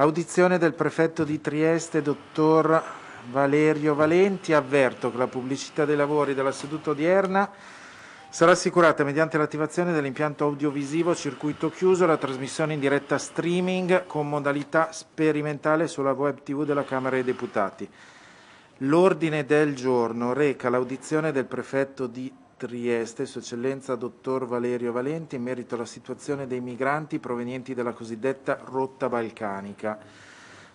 Audizione del prefetto di Trieste, dottor Valerio Valenti. Avverto che la pubblicità dei lavori della seduta odierna sarà assicurata mediante l'attivazione dell'impianto audiovisivo circuito chiuso e la trasmissione in diretta streaming con modalità sperimentale sulla web tv della Camera dei Deputati. L'ordine del giorno reca l'audizione del prefetto di Trieste Trieste, Sua Eccellenza Dottor Valerio Valenti, in merito alla situazione dei migranti provenienti dalla cosiddetta rotta balcanica.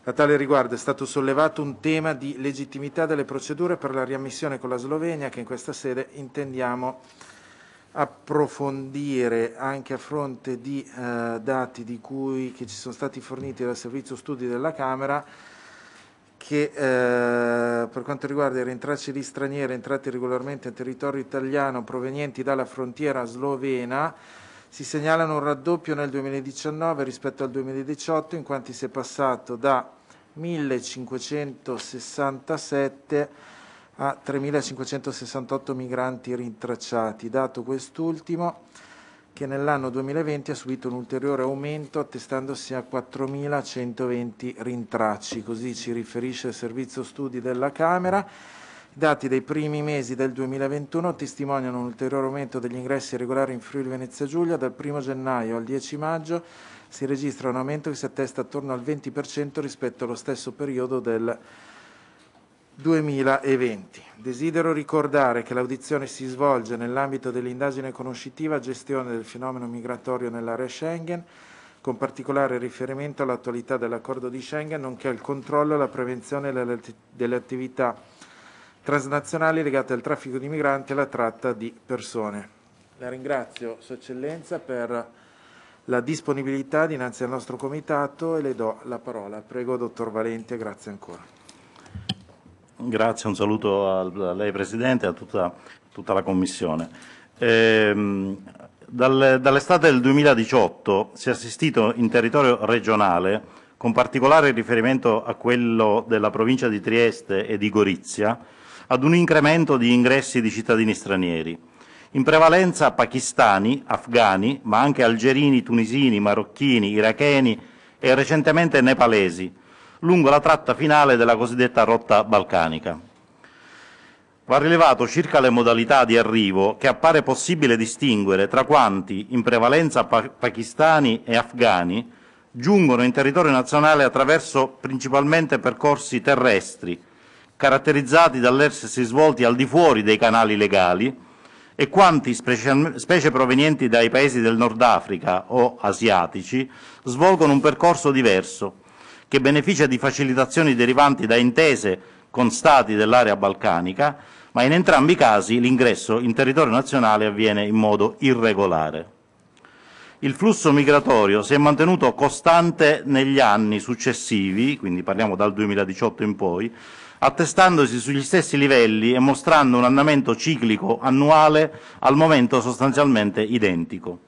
A tale riguardo è stato sollevato un tema di legittimità delle procedure per la riammissione con la Slovenia che in questa sede intendiamo approfondire anche a fronte di eh, dati di cui, che ci sono stati forniti dal Servizio Studi della Camera che eh, per quanto riguarda i rintracci di stranieri entrati regolarmente in territorio italiano provenienti dalla frontiera slovena si segnalano un raddoppio nel 2019 rispetto al 2018 in quanto si è passato da 1567 a 3568 migranti rintracciati, dato quest'ultimo che nell'anno 2020 ha subito un ulteriore aumento attestandosi a 4.120 rintracci, così ci riferisce il Servizio Studi della Camera. I dati dei primi mesi del 2021 testimoniano un ulteriore aumento degli ingressi regolari in Friuli Venezia Giulia. Dal 1 gennaio al 10 maggio si registra un aumento che si attesta attorno al 20% rispetto allo stesso periodo del 2020. 2020. Desidero ricordare che l'audizione si svolge nell'ambito dell'indagine conoscitiva gestione del fenomeno migratorio nell'area Schengen, con particolare riferimento all'attualità dell'accordo di Schengen, nonché al controllo e alla prevenzione delle attività transnazionali legate al traffico di migranti e alla tratta di persone. La ringrazio, Sua Eccellenza, per la disponibilità dinanzi al nostro Comitato e le do la parola. Prego, Dottor Valente, grazie ancora. Grazie, un saluto a lei Presidente e a tutta, tutta, la Commissione. Ehm, dal, dall'estate del 2018 si è assistito in territorio regionale, con particolare riferimento a quello della provincia di Trieste e di Gorizia, ad un incremento di ingressi di cittadini stranieri, in prevalenza pakistani, afghani, ma anche algerini, tunisini, marocchini, iracheni e recentemente nepalesi, lungo la tratta finale della cosiddetta rotta balcanica. Va rilevato circa le modalità di arrivo che appare possibile distinguere tra quanti, in prevalenza pa pakistani e afghani, giungono in territorio nazionale attraverso principalmente percorsi terrestri, caratterizzati dall'essersi svolti al di fuori dei canali legali, e quanti, specie provenienti dai paesi del Nord Africa o asiatici, svolgono un percorso diverso, che beneficia di facilitazioni derivanti da intese con stati dell'area balcanica, ma in entrambi i casi l'ingresso in territorio nazionale avviene in modo irregolare. Il flusso migratorio si è mantenuto costante negli anni successivi, quindi parliamo dal 2018 in poi, attestandosi sugli stessi livelli e mostrando un andamento ciclico annuale al momento sostanzialmente identico.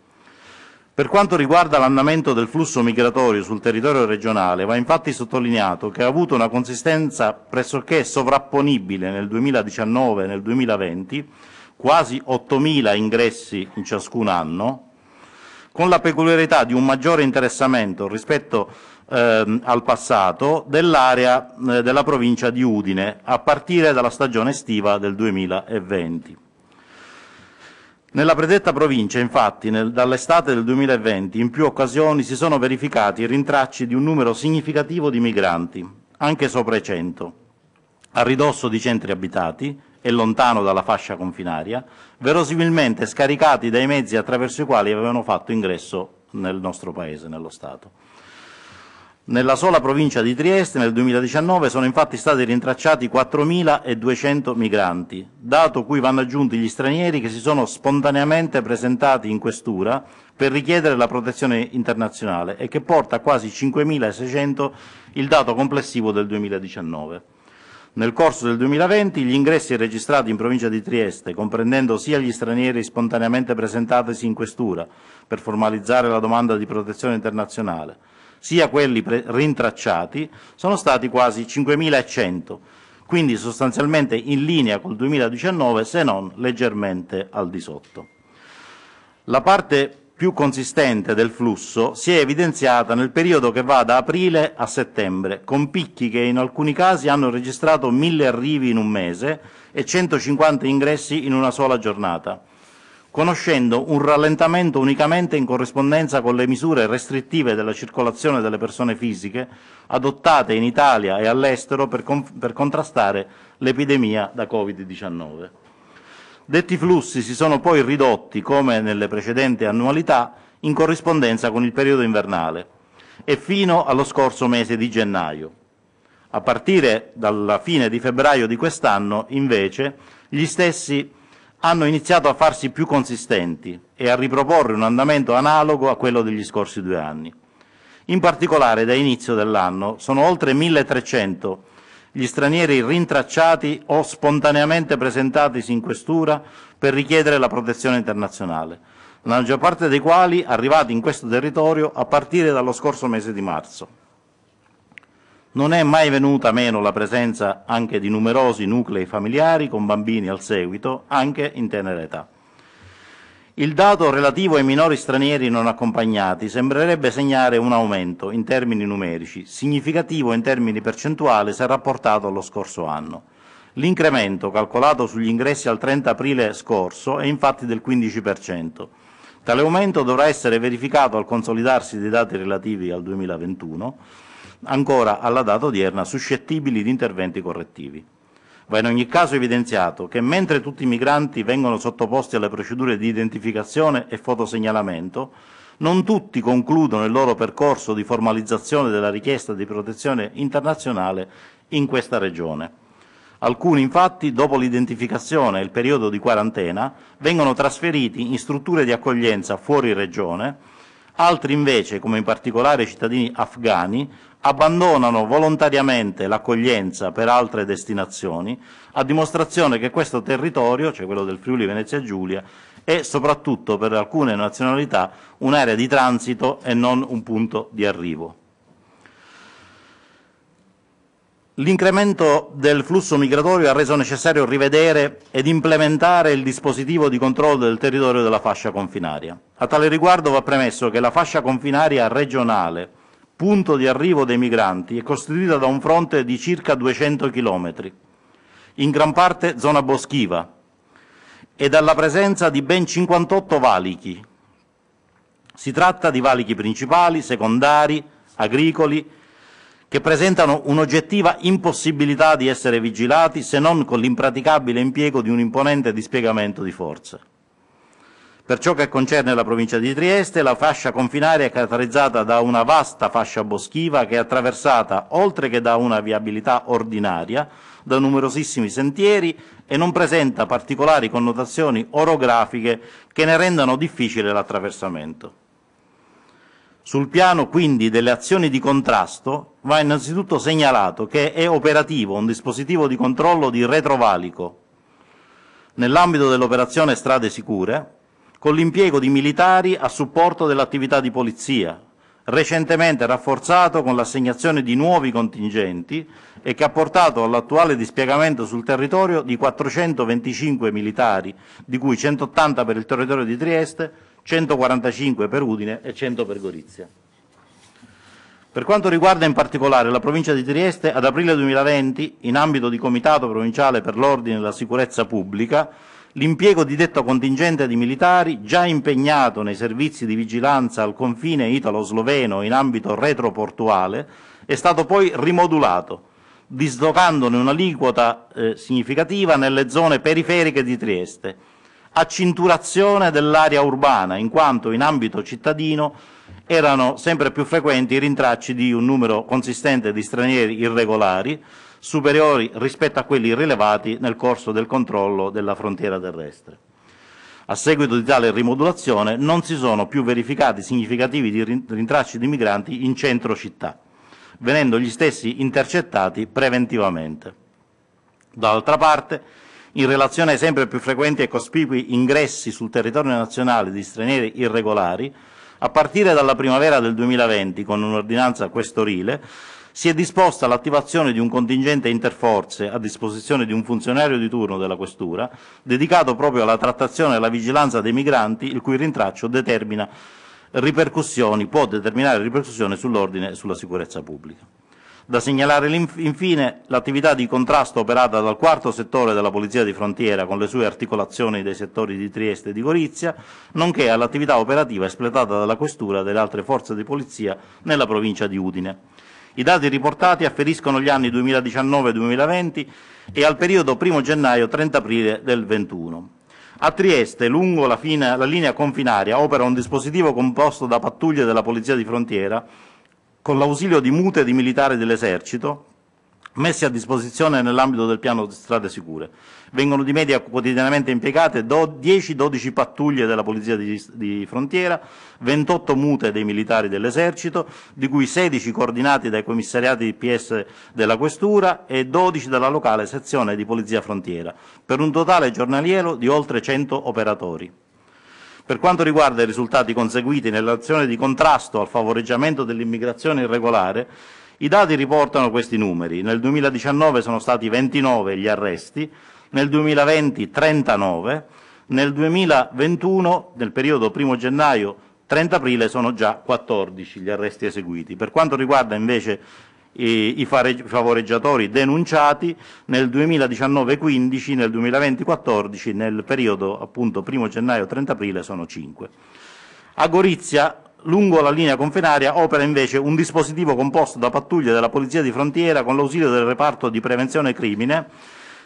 Per quanto riguarda l'andamento del flusso migratorio sul territorio regionale, va infatti sottolineato che ha avuto una consistenza pressoché sovrapponibile nel 2019 e nel 2020, quasi 8.000 ingressi in ciascun anno, con la peculiarità di un maggiore interessamento rispetto ehm, al passato dell'area eh, della provincia di Udine, a partire dalla stagione estiva del 2020. Nella predetta provincia, infatti, nel, dall'estate del 2020 in più occasioni si sono verificati i rintracci di un numero significativo di migranti, anche sopra i 100, a ridosso di centri abitati e lontano dalla fascia confinaria, verosimilmente scaricati dai mezzi attraverso i quali avevano fatto ingresso nel nostro Paese, nello Stato. Nella sola provincia di Trieste nel 2019 sono infatti stati rintracciati 4.200 migranti, dato cui vanno aggiunti gli stranieri che si sono spontaneamente presentati in questura per richiedere la protezione internazionale e che porta a quasi 5.600 il dato complessivo del 2019. Nel corso del 2020 gli ingressi registrati in provincia di Trieste, comprendendo sia gli stranieri spontaneamente presentatisi in questura per formalizzare la domanda di protezione internazionale, sia quelli rintracciati, sono stati quasi 5.100, quindi sostanzialmente in linea col 2019 se non leggermente al di sotto. La parte più consistente del flusso si è evidenziata nel periodo che va da aprile a settembre, con picchi che in alcuni casi hanno registrato 1000 arrivi in un mese e 150 ingressi in una sola giornata conoscendo un rallentamento unicamente in corrispondenza con le misure restrittive della circolazione delle persone fisiche adottate in Italia e all'estero per, per contrastare l'epidemia da Covid-19. Detti flussi si sono poi ridotti, come nelle precedenti annualità, in corrispondenza con il periodo invernale e fino allo scorso mese di gennaio. A partire dalla fine di febbraio di quest'anno, invece, gli stessi hanno iniziato a farsi più consistenti e a riproporre un andamento analogo a quello degli scorsi due anni. In particolare, da inizio dell'anno, sono oltre 1300 gli stranieri rintracciati o spontaneamente presentatisi in questura per richiedere la protezione internazionale, la maggior parte dei quali arrivati in questo territorio a partire dallo scorso mese di marzo non è mai venuta meno la presenza anche di numerosi nuclei familiari con bambini al seguito, anche in tenera età. Il dato relativo ai minori stranieri non accompagnati sembrerebbe segnare un aumento in termini numerici, significativo in termini percentuali se rapportato allo scorso anno. L'incremento calcolato sugli ingressi al 30 aprile scorso è infatti del 15%. Tale aumento dovrà essere verificato al consolidarsi dei dati relativi al 2021 ancora alla data odierna suscettibili di interventi correttivi. Va in ogni caso evidenziato che mentre tutti i migranti vengono sottoposti alle procedure di identificazione e fotosegnalamento, non tutti concludono il loro percorso di formalizzazione della richiesta di protezione internazionale in questa regione. Alcuni infatti, dopo l'identificazione e il periodo di quarantena, vengono trasferiti in strutture di accoglienza fuori regione, altri invece, come in particolare i cittadini afghani, abbandonano volontariamente l'accoglienza per altre destinazioni, a dimostrazione che questo territorio, cioè quello del Friuli Venezia Giulia, è soprattutto per alcune nazionalità un'area di transito e non un punto di arrivo. L'incremento del flusso migratorio ha reso necessario rivedere ed implementare il dispositivo di controllo del territorio della fascia confinaria. A tale riguardo va premesso che la fascia confinaria regionale punto di arrivo dei migranti, è costituita da un fronte di circa 200 chilometri, in gran parte zona boschiva, e dalla presenza di ben 58 valichi. Si tratta di valichi principali, secondari, agricoli, che presentano un'oggettiva impossibilità di essere vigilati se non con l'impraticabile impiego di un imponente dispiegamento di forze. Per ciò che concerne la provincia di Trieste, la fascia confinaria è caratterizzata da una vasta fascia boschiva che è attraversata, oltre che da una viabilità ordinaria, da numerosissimi sentieri e non presenta particolari connotazioni orografiche che ne rendano difficile l'attraversamento. Sul piano quindi delle azioni di contrasto va innanzitutto segnalato che è operativo un dispositivo di controllo di retrovalico. Nell'ambito dell'operazione Strade Sicure, con l'impiego di militari a supporto dell'attività di polizia, recentemente rafforzato con l'assegnazione di nuovi contingenti e che ha portato all'attuale dispiegamento sul territorio di 425 militari, di cui 180 per il territorio di Trieste, 145 per Udine e 100 per Gorizia. Per quanto riguarda in particolare la provincia di Trieste, ad aprile 2020, in ambito di Comitato Provinciale per l'Ordine e la Sicurezza Pubblica, l'impiego di detto contingente di militari, già impegnato nei servizi di vigilanza al confine italo-sloveno in ambito retroportuale, è stato poi rimodulato, dislocandone un'aliquota eh, significativa nelle zone periferiche di Trieste, a cinturazione dell'area urbana, in quanto in ambito cittadino erano sempre più frequenti i rintracci di un numero consistente di stranieri irregolari, superiori rispetto a quelli rilevati nel corso del controllo della frontiera terrestre. A seguito di tale rimodulazione non si sono più verificati significativi rintracci di migranti in centro città, venendo gli stessi intercettati preventivamente. Dall'altra parte, in relazione ai sempre più frequenti e cospicui ingressi sul territorio nazionale di stranieri irregolari, a partire dalla primavera del 2020, con un'ordinanza questorile, si è disposta l'attivazione di un contingente interforze a disposizione di un funzionario di turno della questura, dedicato proprio alla trattazione e alla vigilanza dei migranti, il cui rintraccio può determinare ripercussioni sull'ordine e sulla sicurezza pubblica. Da segnalare infine l'attività di contrasto operata dal quarto settore della Polizia di Frontiera con le sue articolazioni dei settori di Trieste e di Gorizia, nonché all'attività operativa espletata dalla Questura e dalle altre forze di polizia nella provincia di Udine i dati riportati afferiscono gli anni 2019-2020 e al periodo 1 gennaio-30 aprile del 21. A Trieste, lungo la, fine, la linea confinaria, opera un dispositivo composto da pattuglie della Polizia di Frontiera con l'ausilio di mute di militari dell'esercito messi a disposizione nell'ambito del piano di strade sicure. Vengono di media quotidianamente impiegate 10-12 pattuglie della Polizia di, di, Frontiera, 28 mute dei militari dell'Esercito, di cui 16 coordinati dai commissariati di PS della Questura e 12 dalla locale sezione di Polizia Frontiera, per un totale giornaliero di oltre 100 operatori. Per quanto riguarda i risultati conseguiti nell'azione di contrasto al favoreggiamento dell'immigrazione irregolare, i dati riportano questi numeri. Nel 2019 sono stati 29 gli arresti, nel 2020 39, nel 2021, nel periodo 1 gennaio 30 aprile, sono già 14 gli arresti eseguiti. Per quanto riguarda invece i favoreggiatori denunciati nel 2019-15, nel 2020-14, nel periodo appunto 1 gennaio-30 aprile sono 5. A Gorizia Lungo la linea confinaria opera invece un dispositivo composto da pattuglie della Polizia di Frontiera con l'ausilio del reparto di prevenzione crimine,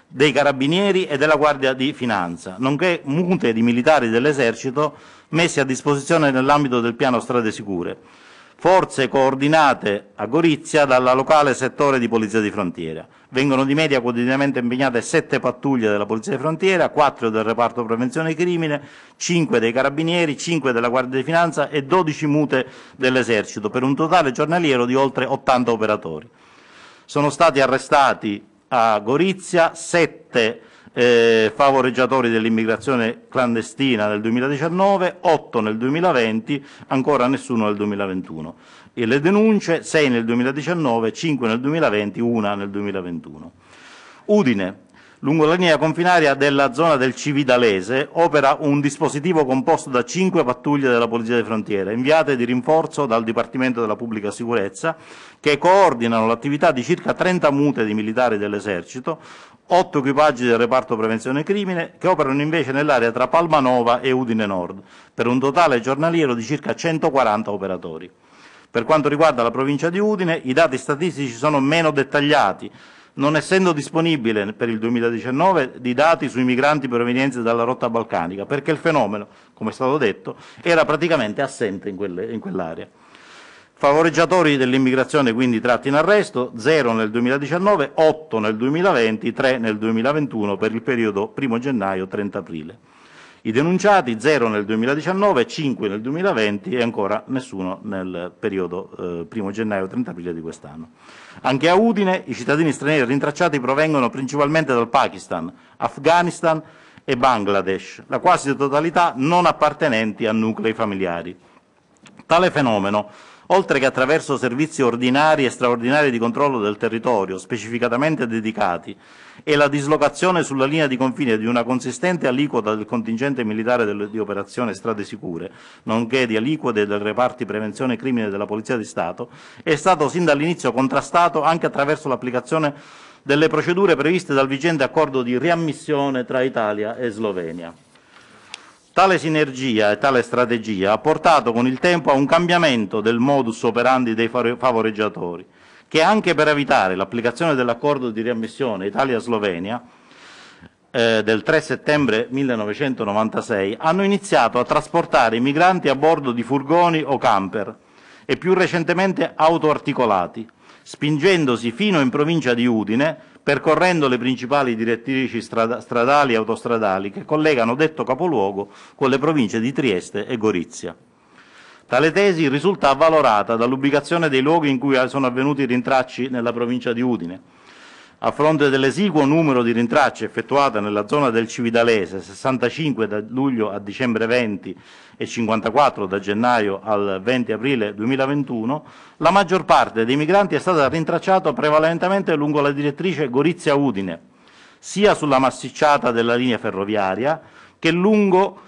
dei carabinieri e della Guardia di Finanza, nonché mute di militari dell'esercito messi a disposizione nell'ambito del piano strade sicure forze coordinate a Gorizia dalla locale settore di Polizia di Frontiera. Vengono di media quotidianamente impegnate sette pattuglie della Polizia di Frontiera, quattro del reparto prevenzione crimine, cinque dei carabinieri, cinque della Guardia di Finanza e dodici mute dell'esercito, per un totale giornaliero di oltre 80 operatori. Sono stati arrestati a Gorizia 7 eh, favoreggiatori dell'immigrazione clandestina nel 2019, 8 nel 2020, ancora nessuno nel 2021. E le denunce 6 nel 2019, 5 nel 2020, 1 nel 2021. Udine, Lungo la linea confinaria della zona del Cividalese opera un dispositivo composto da cinque pattuglie della Polizia di Frontiera, inviate di rinforzo dal Dipartimento della Pubblica Sicurezza, che coordinano l'attività di circa 30 mute di militari dell'esercito, otto equipaggi del reparto prevenzione crimine che operano invece nell'area tra Palmanova e Udine Nord, per un totale giornaliero di circa 140 operatori. Per quanto riguarda la provincia di Udine, i dati statistici sono meno dettagliati, non essendo disponibile per il 2019 di dati sui migranti provenienti dalla rotta balcanica, perché il fenomeno, come è stato detto, era praticamente assente in quell'area. Favoreggiatori dell'immigrazione quindi tratti in arresto, 0 nel 2019, 8 nel 2020, 3 nel 2021 per il periodo 1 gennaio-30 aprile. I denunciati 0 nel 2019, 5 nel 2020 e ancora nessuno nel periodo eh, 1 gennaio-30 aprile di quest'anno. Anche a Udine i cittadini stranieri rintracciati provengono principalmente dal Pakistan, Afghanistan e Bangladesh, la quasi totalità non appartenenti a nuclei familiari. Tale fenomeno oltre che attraverso servizi ordinari e straordinari di controllo del territorio specificatamente dedicati e la dislocazione sulla linea di confine di una consistente aliquota del contingente militare di operazione strade sicure, nonché di aliquote del reparti prevenzione crimine della Polizia di Stato, è stato sin dall'inizio contrastato anche attraverso l'applicazione delle procedure previste dal vigente accordo di riammissione tra Italia e Slovenia. Tale sinergia e tale strategia ha portato con il tempo a un cambiamento del modus operandi dei favoreggiatori, che anche per evitare l'applicazione dell'accordo di riammissione Italia-Slovenia eh, del 3 settembre 1996 hanno iniziato a trasportare i migranti a bordo di furgoni o camper e più recentemente autoarticolati, spingendosi fino in provincia di Udine percorrendo le principali direttrici strada, stradali e autostradali che collegano detto capoluogo con le province di Trieste e Gorizia. Tale tesi risulta avvalorata dall'ubicazione dei luoghi in cui sono avvenuti i rintracci nella provincia di Udine. A fronte dell'esiguo numero di rintracci effettuati nella zona del Cividalese, 65 da luglio a dicembre 20 e 54 da gennaio al 20 aprile 2021, la maggior parte dei migranti è stata rintracciata prevalentemente lungo la direttrice Gorizia-Udine, sia sulla massicciata della linea ferroviaria che lungo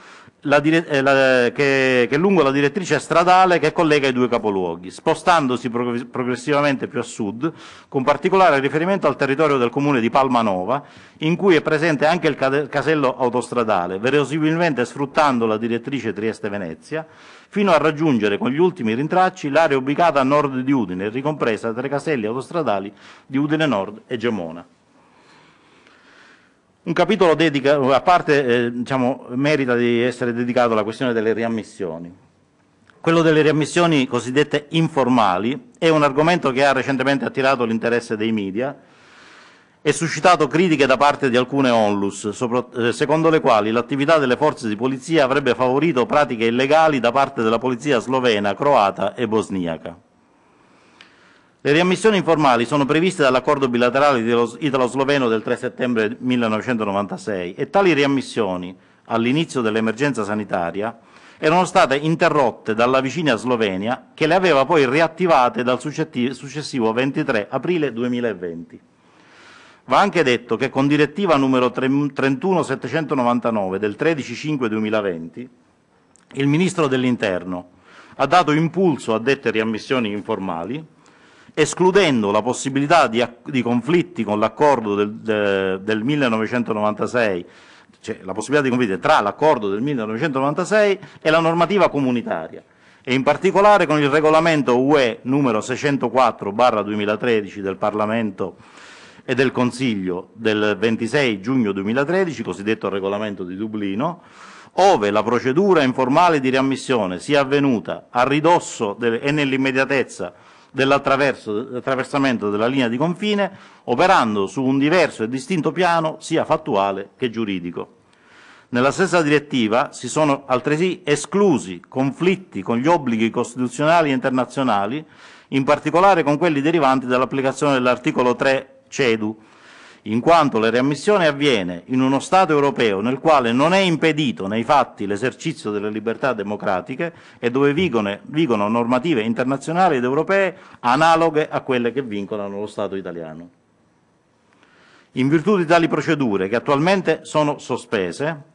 la dire- eh, la, che, che, lungo la direttrice stradale che collega i due capoluoghi, spostandosi prog- progressivamente più a sud, con particolare riferimento al territorio del comune di Palmanova, in cui è presente anche il casello autostradale, verosimilmente sfruttando la direttrice Trieste-Venezia, fino a raggiungere con gli ultimi rintracci l'area ubicata a nord di Udine, ricompresa tra i caselli autostradali di Udine Nord e Gemona. Un capitolo dedica, a parte eh, diciamo, merita di essere dedicato alla questione delle riammissioni. Quello delle riammissioni cosiddette informali è un argomento che ha recentemente attirato l'interesse dei media e suscitato critiche da parte di alcune onlus, eh, secondo le quali l'attività delle forze di polizia avrebbe favorito pratiche illegali da parte della polizia slovena, croata e bosniaca. Le riammissioni informali sono previste dall'accordo bilaterale italo-sloveno del 3 settembre 1996 e tali riammissioni, all'inizio dell'emergenza sanitaria, erano state interrotte dalla vicina Slovenia che le aveva poi riattivate dal successivo 23 aprile 2020. Va anche detto che con direttiva numero 31799 del 13-5-2020 il Ministro dell'Interno ha dato impulso a dette riammissioni informali escludendo la possibilità di, di conflitti con l'accordo del, de, del 1996 cioè la possibilità di conflitti tra l'accordo del 1996 e la normativa comunitaria e in particolare con il regolamento UE numero 604-2013 del Parlamento e del Consiglio del 26 giugno 2013, cosiddetto regolamento di Dublino, ove la procedura informale di riammissione sia avvenuta a ridosso e nell'immediatezza dell'attraversamento della linea di confine, operando su un diverso e distinto piano sia fattuale che giuridico. Nella stessa direttiva si sono altresì esclusi conflitti con gli obblighi costituzionali e internazionali, in particolare con quelli derivanti dall'applicazione dell'articolo 3 CEDU, in quanto la riammissione avviene in uno Stato europeo nel quale non è impedito nei fatti l'esercizio delle libertà democratiche e dove vigono, vigono normative internazionali ed europee analoghe a quelle che vincolano lo Stato italiano. In virtù di tali procedure, che attualmente sono sospese,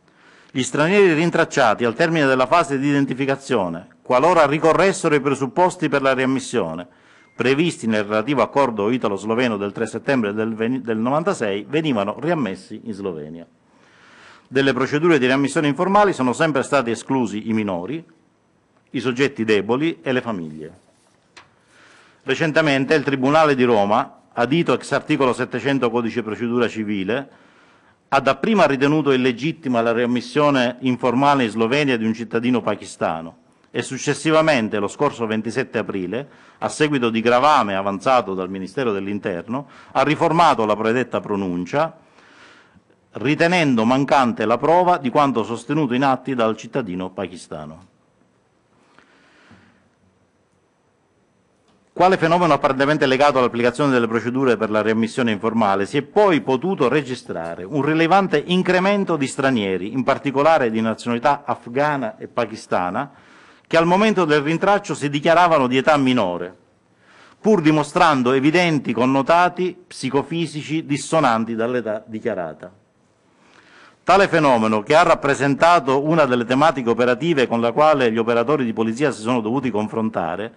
gli stranieri rintracciati al termine della fase di identificazione, qualora ricorressero i presupposti per la riammissione, previsti nel relativo accordo italo-sloveno del 3 settembre del 1996 venivano riammessi in Slovenia. Delle procedure di riammissione informali sono sempre stati esclusi i minori, i soggetti deboli e le famiglie. Recentemente il Tribunale di Roma, adito ex articolo 700 codice procedura civile, ha dapprima ritenuto illegittima la riammissione informale in Slovenia di un cittadino pakistano, e successivamente lo scorso 27 aprile, a seguito di gravame avanzato dal Ministero dell'Interno, ha riformato la predetta pronuncia ritenendo mancante la prova di quanto sostenuto in atti dal cittadino pakistano. Quale fenomeno apparentemente legato all'applicazione delle procedure per la riammissione informale, si è poi potuto registrare un rilevante incremento di stranieri, in particolare di nazionalità afghana e pakistana, che al momento del rintraccio si dichiaravano di età minore, pur dimostrando evidenti connotati psicofisici dissonanti dall'età dichiarata. Tale fenomeno, che ha rappresentato una delle tematiche operative con la quale gli operatori di polizia si sono dovuti confrontare,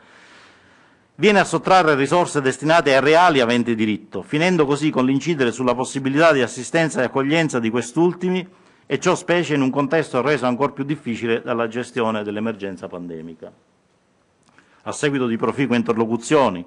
viene a sottrarre risorse destinate ai reali aventi diritto, finendo così con l'incidere sulla possibilità di assistenza e accoglienza di quest'ultimi e ciò specie in un contesto reso ancora più difficile dalla gestione dell'emergenza pandemica. A seguito di proficue interlocuzioni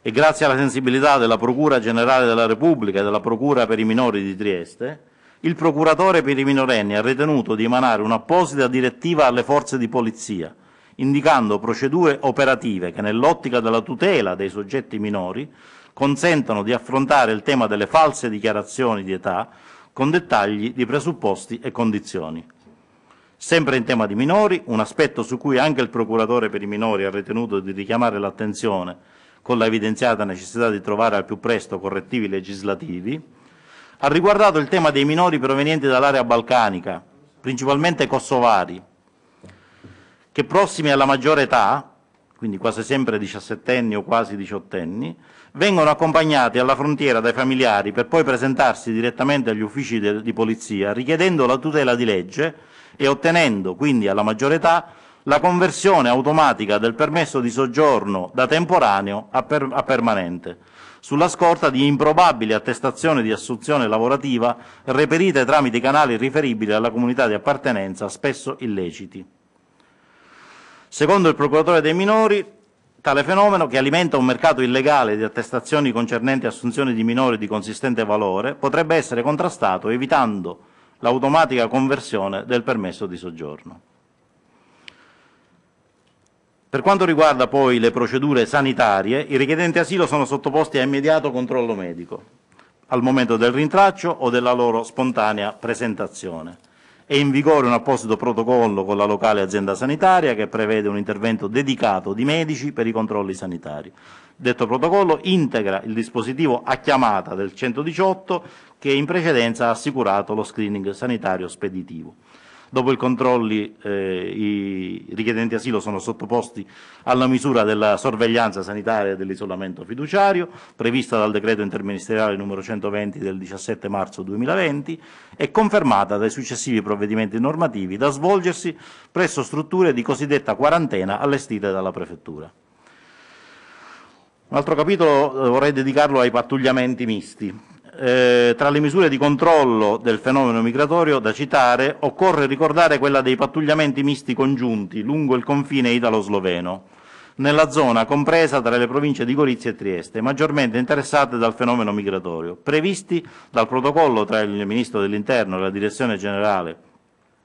e grazie alla sensibilità della Procura Generale della Repubblica e della Procura per i minori di Trieste, il procuratore per i minorenni ha ritenuto di emanare un'apposita direttiva alle forze di polizia, indicando procedure operative che nell'ottica della tutela dei soggetti minori consentano di affrontare il tema delle false dichiarazioni di età con dettagli di presupposti e condizioni. Sempre in tema di minori, un aspetto su cui anche il procuratore per i minori ha ritenuto di richiamare l'attenzione con la evidenziata necessità di trovare al più presto correttivi legislativi, ha riguardato il tema dei minori provenienti dall'area balcanica, principalmente kosovari, che prossimi alla maggiore età, quindi quasi sempre diciassettenni o quasi diciottenni, vengono accompagnati alla frontiera dai familiari per poi presentarsi direttamente agli uffici de- di polizia richiedendo la tutela di legge e ottenendo quindi alla maggiore età la conversione automatica del permesso di soggiorno da temporaneo a, per- a permanente, sulla scorta di improbabili attestazioni di assunzione lavorativa reperite tramite canali riferibili alla comunità di appartenenza, spesso illeciti. Secondo il procuratore dei minori, Tale fenomeno, che alimenta un mercato illegale di attestazioni concernenti assunzioni di minori di consistente valore, potrebbe essere contrastato evitando l'automatica conversione del permesso di soggiorno. Per quanto riguarda poi le procedure sanitarie, i richiedenti asilo sono sottoposti a immediato controllo medico al momento del rintraccio o della loro spontanea presentazione. È in vigore un apposito protocollo con la locale azienda sanitaria che prevede un intervento dedicato di medici per i controlli sanitari. Detto protocollo integra il dispositivo a chiamata del 118 che in precedenza ha assicurato lo screening sanitario speditivo. Dopo i controlli eh, i richiedenti asilo sono sottoposti alla misura della sorveglianza sanitaria e dell'isolamento fiduciario prevista dal decreto interministeriale numero 120 del 17 marzo 2020 e confermata dai successivi provvedimenti normativi da svolgersi presso strutture di cosiddetta quarantena allestite dalla Prefettura. Un altro capitolo eh, vorrei dedicarlo ai pattugliamenti misti eh, tra le misure di controllo del fenomeno migratorio da citare, occorre ricordare quella dei pattugliamenti misti congiunti lungo il confine italo-sloveno, nella zona compresa tra le province di Gorizia e Trieste, maggiormente interessate dal fenomeno migratorio, previsti dal protocollo tra il Ministro dell'Interno e la Direzione Generale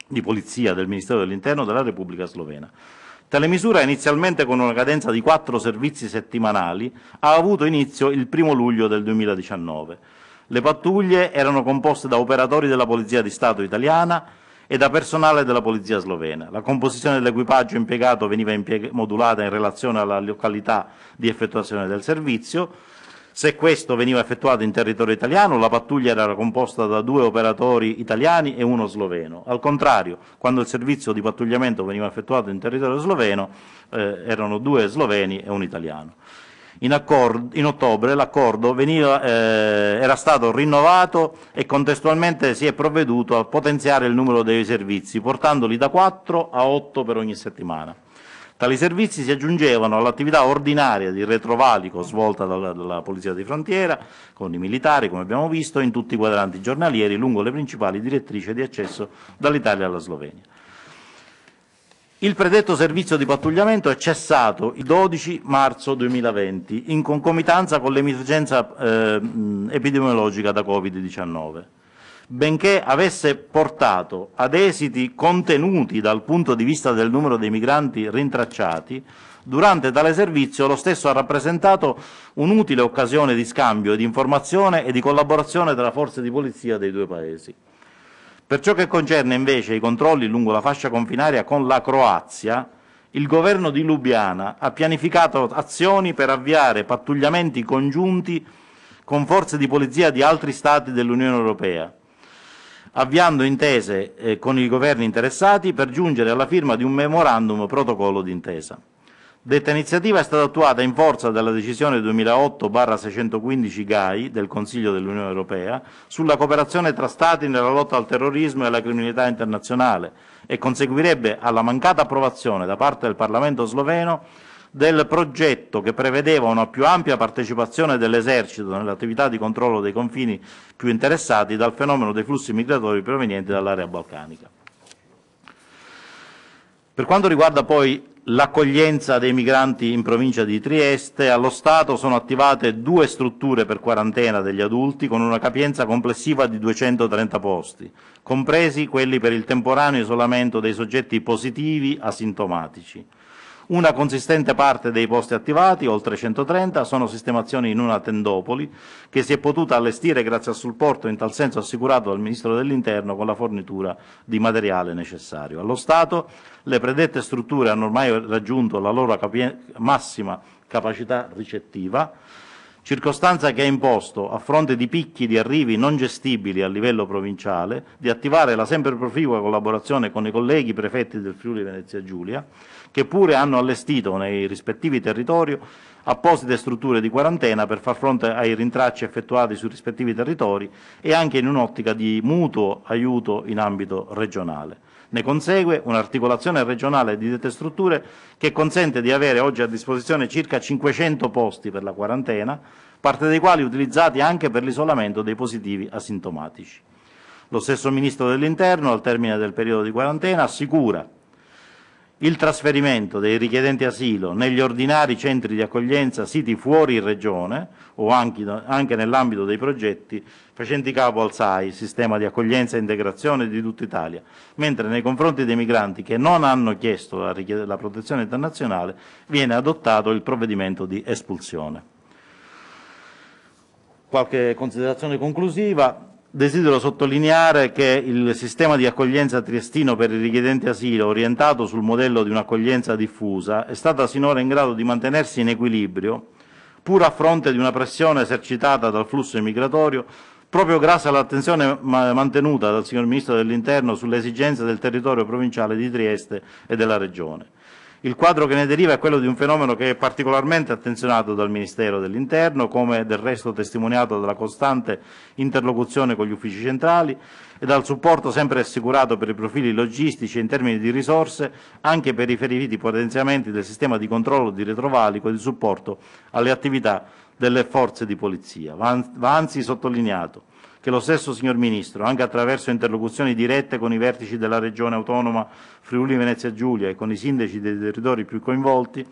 di Polizia del Ministero dell'Interno della Repubblica Slovena. Tale misura, inizialmente con una cadenza di quattro servizi settimanali, ha avuto inizio il primo luglio del 2019 le pattuglie erano composte da operatori della Polizia di Stato italiana e da personale della Polizia slovena. La composizione dell'equipaggio impiegato veniva impieg- modulata in relazione alla località di effettuazione del servizio. Se questo veniva effettuato in territorio italiano, la pattuglia era composta da due operatori italiani e uno sloveno. Al contrario, quando il servizio di pattugliamento veniva effettuato in territorio sloveno, eh, erano due sloveni e un italiano in, accord, in ottobre l'accordo veniva, eh, era stato rinnovato e contestualmente si è provveduto a potenziare il numero dei servizi, portandoli da 4 a 8 per ogni settimana. Tali servizi si aggiungevano all'attività ordinaria di retrovalico svolta dalla, dalla, Polizia di Frontiera con i militari, come abbiamo visto, in tutti i quadranti giornalieri lungo le principali direttrici di accesso dall'Italia alla Slovenia. Il predetto servizio di pattugliamento è cessato il 12 marzo 2020 in concomitanza con l'emergenza eh, epidemiologica da Covid-19, benché avesse portato ad esiti contenuti dal punto di vista del numero dei migranti rintracciati, Durante tale servizio lo stesso ha rappresentato un'utile occasione di scambio di informazione e di collaborazione tra forze di polizia dei due Paesi. Per ciò che concerne invece i controlli lungo la fascia confinaria con la Croazia, il governo di Lubiana ha pianificato azioni per avviare pattugliamenti congiunti con forze di polizia di altri stati dell'Unione Europea, avviando intese eh, con i governi interessati per giungere alla firma di un memorandum protocollo d'intesa. Detta iniziativa è stata attuata in forza della decisione 2008-615 GAI del Consiglio dell'Unione Europea sulla cooperazione tra Stati nella lotta al terrorismo e alla criminalità internazionale e conseguirebbe alla mancata approvazione da parte del Parlamento sloveno del progetto che prevedeva una più ampia partecipazione dell'esercito nell'attività di controllo dei confini più interessati dal fenomeno dei flussi migratori provenienti dall'area balcanica. Per quanto riguarda poi l'accoglienza dei migranti in provincia di Trieste, allo Stato sono attivate due strutture per quarantena degli adulti con una capienza complessiva di 230 posti, compresi quelli per il temporaneo isolamento dei soggetti positivi asintomatici. Una consistente parte dei posti attivati, oltre 130, sono sistemazioni in una tendopoli che si è potuta allestire grazie al supporto in tal senso assicurato dal Ministro dell'Interno con la fornitura di materiale necessario. Allo Stato le predette strutture hanno ormai raggiunto la loro capie- massima capacità ricettiva, circostanza che ha imposto, a fronte di picchi di arrivi non gestibili a livello provinciale, di attivare la sempre proficua collaborazione con i colleghi prefetti del Friuli Venezia Giulia che pure hanno allestito nei rispettivi territori apposite strutture di quarantena per far fronte ai rintracci effettuati sui rispettivi territori e anche in un'ottica di mutuo aiuto in ambito regionale. Ne consegue un'articolazione regionale di dette strutture che consente di avere oggi a disposizione circa 500 posti per la quarantena, parte dei quali utilizzati anche per l'isolamento dei positivi asintomatici. Lo stesso Ministro dell'Interno, al termine del periodo di quarantena, assicura il trasferimento dei richiedenti asilo negli ordinari centri di accoglienza siti fuori regione o anche, anche nell'ambito dei progetti facenti capo al SAI, Sistema di Accoglienza e Integrazione di tutta Italia, mentre nei confronti dei migranti che non hanno chiesto la, la protezione internazionale viene adottato il provvedimento di espulsione. Qualche considerazione conclusiva, Desidero sottolineare che il sistema di accoglienza triestino per i richiedenti asilo, orientato sul modello di un'accoglienza diffusa, è stato sinora in grado di mantenersi in equilibrio, pur a fronte di una pressione esercitata dal flusso migratorio, proprio grazie all'attenzione mantenuta dal signor Ministro dell'Interno sulle esigenze del territorio provinciale di Trieste e della Regione. Il quadro che ne deriva è quello di un fenomeno che è particolarmente attenzionato dal Ministero dell'Interno, come del resto testimoniato dalla costante interlocuzione con gli uffici centrali e dal supporto sempre assicurato per i profili logistici in termini di risorse, anche per i riferiti potenziamenti del sistema di controllo di retrovalico e di supporto alle attività delle forze di polizia. Va anzi sottolineato che lo stesso signor Ministro, anche attraverso interlocuzioni dirette con i vertici della Regione Autonoma Friuli Venezia Giulia e con i sindaci dei territori più coinvolti,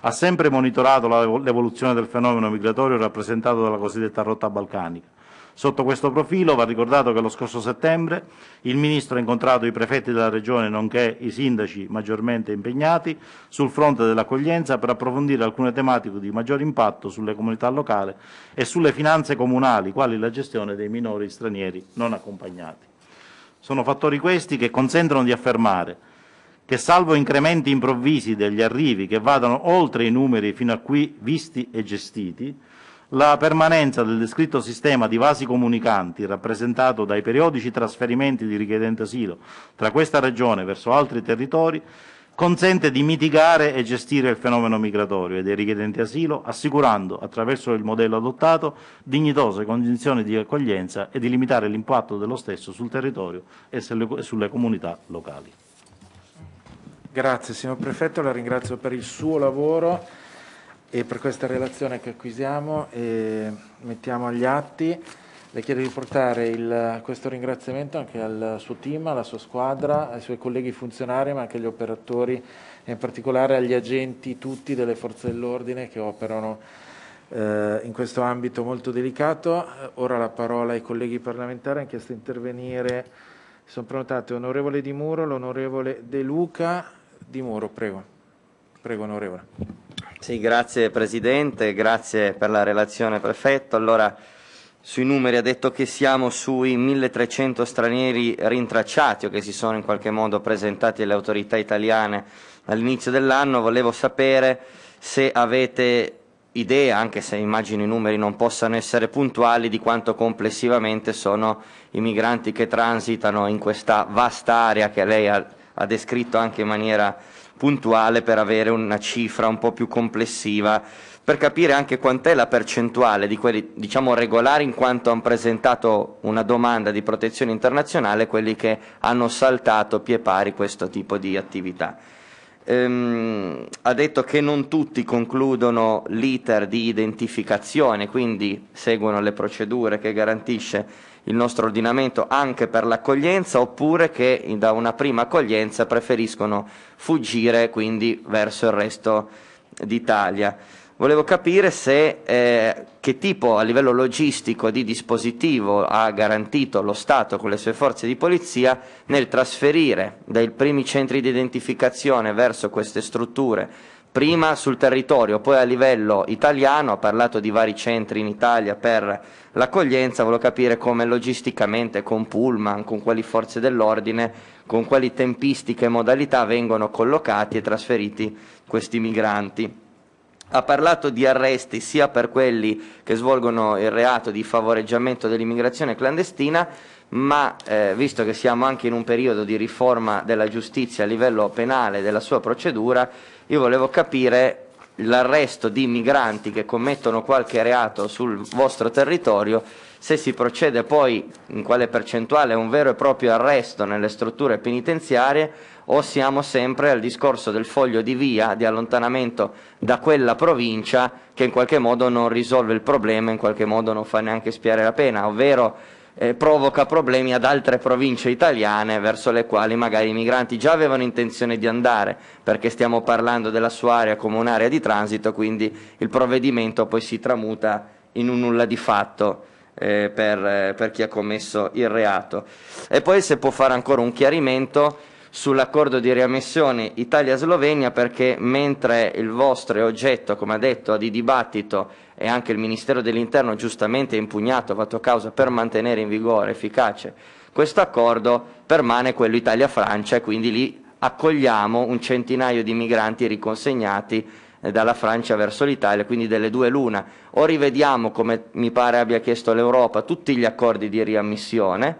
ha sempre monitorato l'evoluzione del fenomeno migratorio rappresentato dalla cosiddetta rotta balcanica Sotto questo profilo va ricordato che lo scorso settembre il Ministro ha incontrato i prefetti della Regione nonché i sindaci maggiormente impegnati sul fronte dell'accoglienza per approfondire alcune tematiche di maggior impatto sulle comunità locali e sulle finanze comunali, quali la gestione dei minori stranieri non accompagnati. Sono fattori questi che consentono di affermare che salvo incrementi improvvisi degli arrivi che vadano oltre i numeri fino a qui visti e gestiti, la permanenza del descritto sistema di vasi comunicanti, rappresentato dai periodici trasferimenti di richiedente asilo tra questa regione verso altri territori, consente di mitigare e gestire il fenomeno migratorio e dei richiedenti asilo, assicurando, attraverso il modello adottato, dignitose condizioni di accoglienza e di limitare l'impatto dello stesso sul territorio e sulle comunità locali. Grazie signor Prefetto, la ringrazio per il suo lavoro e per questa relazione che acquisiamo e eh, mettiamo agli atti. Le chiedo di portare il, questo ringraziamento anche al suo team, alla sua squadra, ai suoi colleghi funzionari, ma anche agli operatori e in particolare agli agenti tutti delle forze dell'ordine che operano eh, in questo ambito molto delicato. Ora la parola ai colleghi parlamentari, hanno chiesto di intervenire. Sono prenotate l'onorevole Di Muro, l'onorevole De Luca. Di Muro, prego. Prego, onorevole. Sì, grazie Presidente, grazie per la relazione Prefetto. Allora, sui numeri ha detto che siamo sui 1300 stranieri rintracciati o che si sono in qualche modo presentati alle autorità italiane all'inizio dell'anno. Volevo sapere se avete idea, anche se immagino i numeri non possano essere puntuali, di quanto complessivamente sono i migranti che transitano in questa vasta area che lei ha, ha descritto anche in maniera puntuale per avere una cifra un po' più complessiva, per capire anche quant'è la percentuale di quelli diciamo regolari in quanto hanno presentato una domanda di protezione internazionale, quelli che hanno saltato pie pari questo tipo di attività. Ehm, ha detto che non tutti concludono l'iter di identificazione, quindi seguono le procedure che garantisce il nostro ordinamento anche per l'accoglienza oppure che da una prima accoglienza preferiscono fuggire quindi verso il resto d'Italia. Volevo capire se, eh, che tipo a livello logistico di dispositivo ha garantito lo Stato con le sue forze di polizia nel trasferire dai primi centri di identificazione verso queste strutture, prima sul territorio, poi a livello italiano, ha parlato di vari centri in Italia per l'accoglienza, volevo capire come logisticamente, con Pullman, con quali forze dell'ordine, con quali tempistiche e modalità vengono collocati e trasferiti questi migranti. Ha parlato di arresti sia per quelli che svolgono il reato di favoreggiamento dell'immigrazione clandestina, ma eh, visto che siamo anche in un periodo di riforma della giustizia a livello penale della sua procedura, io volevo capire l'arresto di migranti che commettono qualche reato sul vostro territorio, se si procede poi in quale percentuale a un vero e proprio arresto nelle strutture penitenziarie o siamo sempre al discorso del foglio di via di allontanamento da quella provincia che in qualche modo non risolve il problema, in qualche modo non fa neanche spiare la pena, ovvero eh, provoca problemi ad altre province italiane verso le quali magari i migranti già avevano intenzione di andare, perché stiamo parlando della sua area come un'area di transito, quindi il provvedimento poi si tramuta in un nulla di fatto. Eh, per, eh, per chi ha commesso il reato. E poi se può fare ancora un chiarimento, sull'accordo di riammissione Italia-Slovenia perché mentre il vostro è oggetto, come ha detto, di dibattito e anche il Ministero dell'Interno giustamente è impugnato, fatto causa per mantenere in vigore efficace questo accordo, permane quello Italia-Francia e quindi lì accogliamo un centinaio di migranti riconsegnati eh, dalla Francia verso l'Italia, quindi delle due l'una. O rivediamo, come mi pare abbia chiesto l'Europa, tutti gli accordi di riammissione,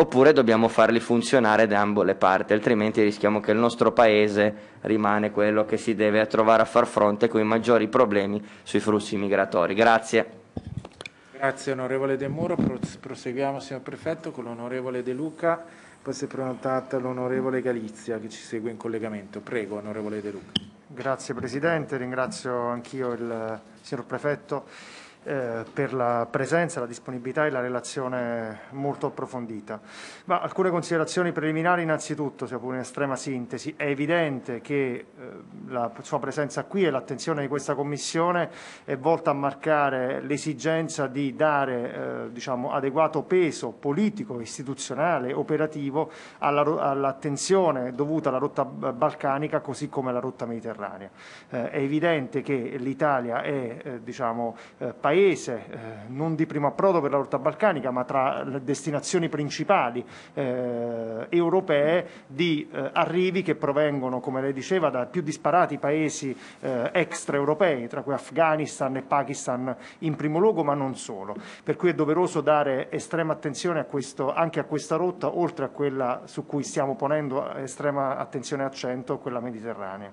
oppure dobbiamo farli funzionare da ambo le parti, altrimenti rischiamo che il nostro paese rimane quello che si deve trovare a far fronte con i maggiori problemi sui flussi migratori. Grazie. Grazie onorevole De Muro, proseguiamo signor Prefetto con l'onorevole De Luca, poi si è prenotata l'onorevole Galizia che ci segue in collegamento. Prego onorevole De Luca. Grazie Presidente, ringrazio anch'io il signor Prefetto eh, per la presenza, la disponibilità e la relazione molto approfondita. Ma alcune considerazioni preliminari innanzitutto, sia pure in estrema sintesi, è evidente che eh, la sua presenza qui e l'attenzione di questa Commissione è volta a marcare l'esigenza di dare eh, diciamo, adeguato peso politico, istituzionale, operativo all'attenzione dovuta alla rotta balcanica così come alla rotta mediterranea. Eh, è evidente che l'Italia è eh, diciamo, eh, paese, eh, non di primo approdo per la rotta balcanica, ma tra le destinazioni principali eh, europee di eh, arrivi che provengono, come lei diceva, da più disparati paesi eh, extraeuropei, tra cui Afghanistan e Pakistan in primo luogo, ma non solo. Per cui è doveroso dare estrema attenzione a questo, anche a questa rotta, oltre a quella su cui stiamo ponendo estrema attenzione e accento, quella mediterranea.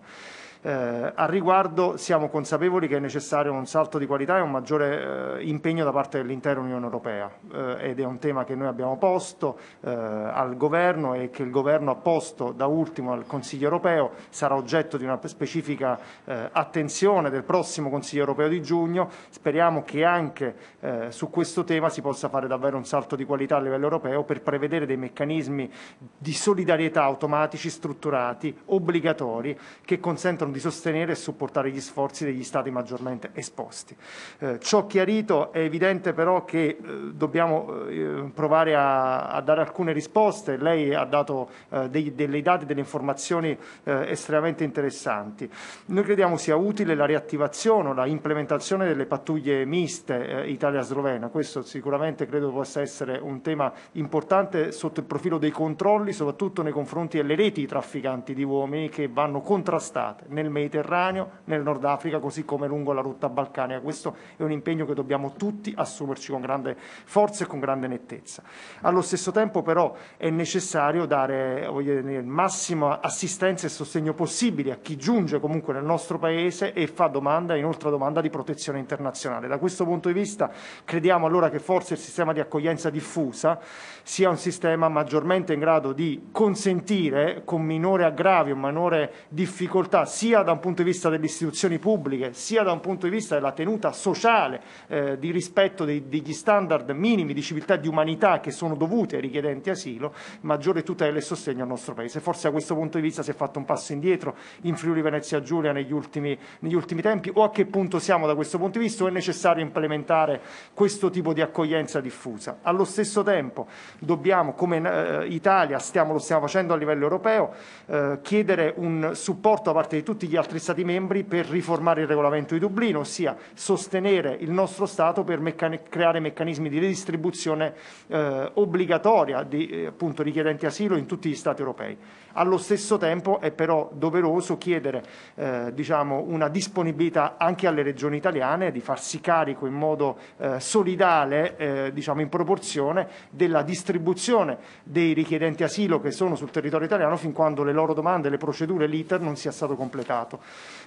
Eh, al riguardo siamo consapevoli che è necessario un salto di qualità e un maggiore eh, impegno da parte dell'intera Unione Europea eh, ed è un tema che noi abbiamo posto eh, al Governo e che il Governo ha posto da ultimo al Consiglio Europeo, sarà oggetto di una specifica eh, attenzione del prossimo Consiglio Europeo di giugno, speriamo che anche eh, su questo tema si possa fare davvero un salto di qualità a livello europeo per prevedere dei meccanismi di solidarietà automatici, strutturati, obbligatori che consentano di sostenere e supportare gli sforzi degli Stati maggiormente esposti. Eh, ciò chiarito è evidente però che eh, dobbiamo eh, provare a, a, dare alcune risposte, lei ha dato eh, dei, dei, dati, delle informazioni eh, estremamente interessanti. Noi crediamo sia utile la riattivazione o la implementazione delle pattuglie miste eh, Italia-Slovena, questo sicuramente credo possa essere un tema importante sotto il profilo dei controlli, soprattutto nei confronti delle reti trafficanti di uomini che vanno contrastate nel nel Mediterraneo, nel Nord Africa, così come lungo la rotta balcanica. Questo è un impegno che dobbiamo tutti assumerci con grande forza e con grande nettezza. Allo stesso tempo però è necessario dare dire, massima assistenza e sostegno possibile a chi giunge comunque nel nostro Paese e fa domanda, inoltre domanda di protezione internazionale. Da questo punto di vista crediamo allora che forse il sistema di accoglienza diffusa sia un sistema maggiormente in grado di consentire con minore aggravio, minore difficoltà sia sia da un punto di vista delle istituzioni pubbliche, sia da un punto di vista della tenuta sociale, eh, di rispetto dei, degli standard minimi di civiltà e di umanità che sono dovute ai richiedenti asilo, maggiore tutela e sostegno al nostro Paese. Forse a questo punto di vista si è fatto un passo indietro in Friuli Venezia Giulia negli ultimi, negli ultimi tempi o a che punto siamo da questo punto di vista o è necessario implementare questo tipo di accoglienza diffusa. Allo stesso tempo dobbiamo, come eh, Italia stiamo, lo stiamo facendo a livello europeo, eh, chiedere un supporto da parte di tutti tutti gli altri Stati membri per riformare il regolamento di Dublino, ossia sostenere il nostro Stato per meccan creare meccanismi di redistribuzione eh, obbligatoria di eh, appunto, richiedenti asilo in tutti gli Stati europei. Allo stesso tempo è però doveroso chiedere eh, diciamo, una disponibilità anche alle regioni italiane di farsi carico in modo eh, solidale, eh, diciamo in proporzione, della distribuzione dei richiedenti asilo che sono sul territorio italiano fin quando le loro domande, le procedure, l'iter non sia stato completato.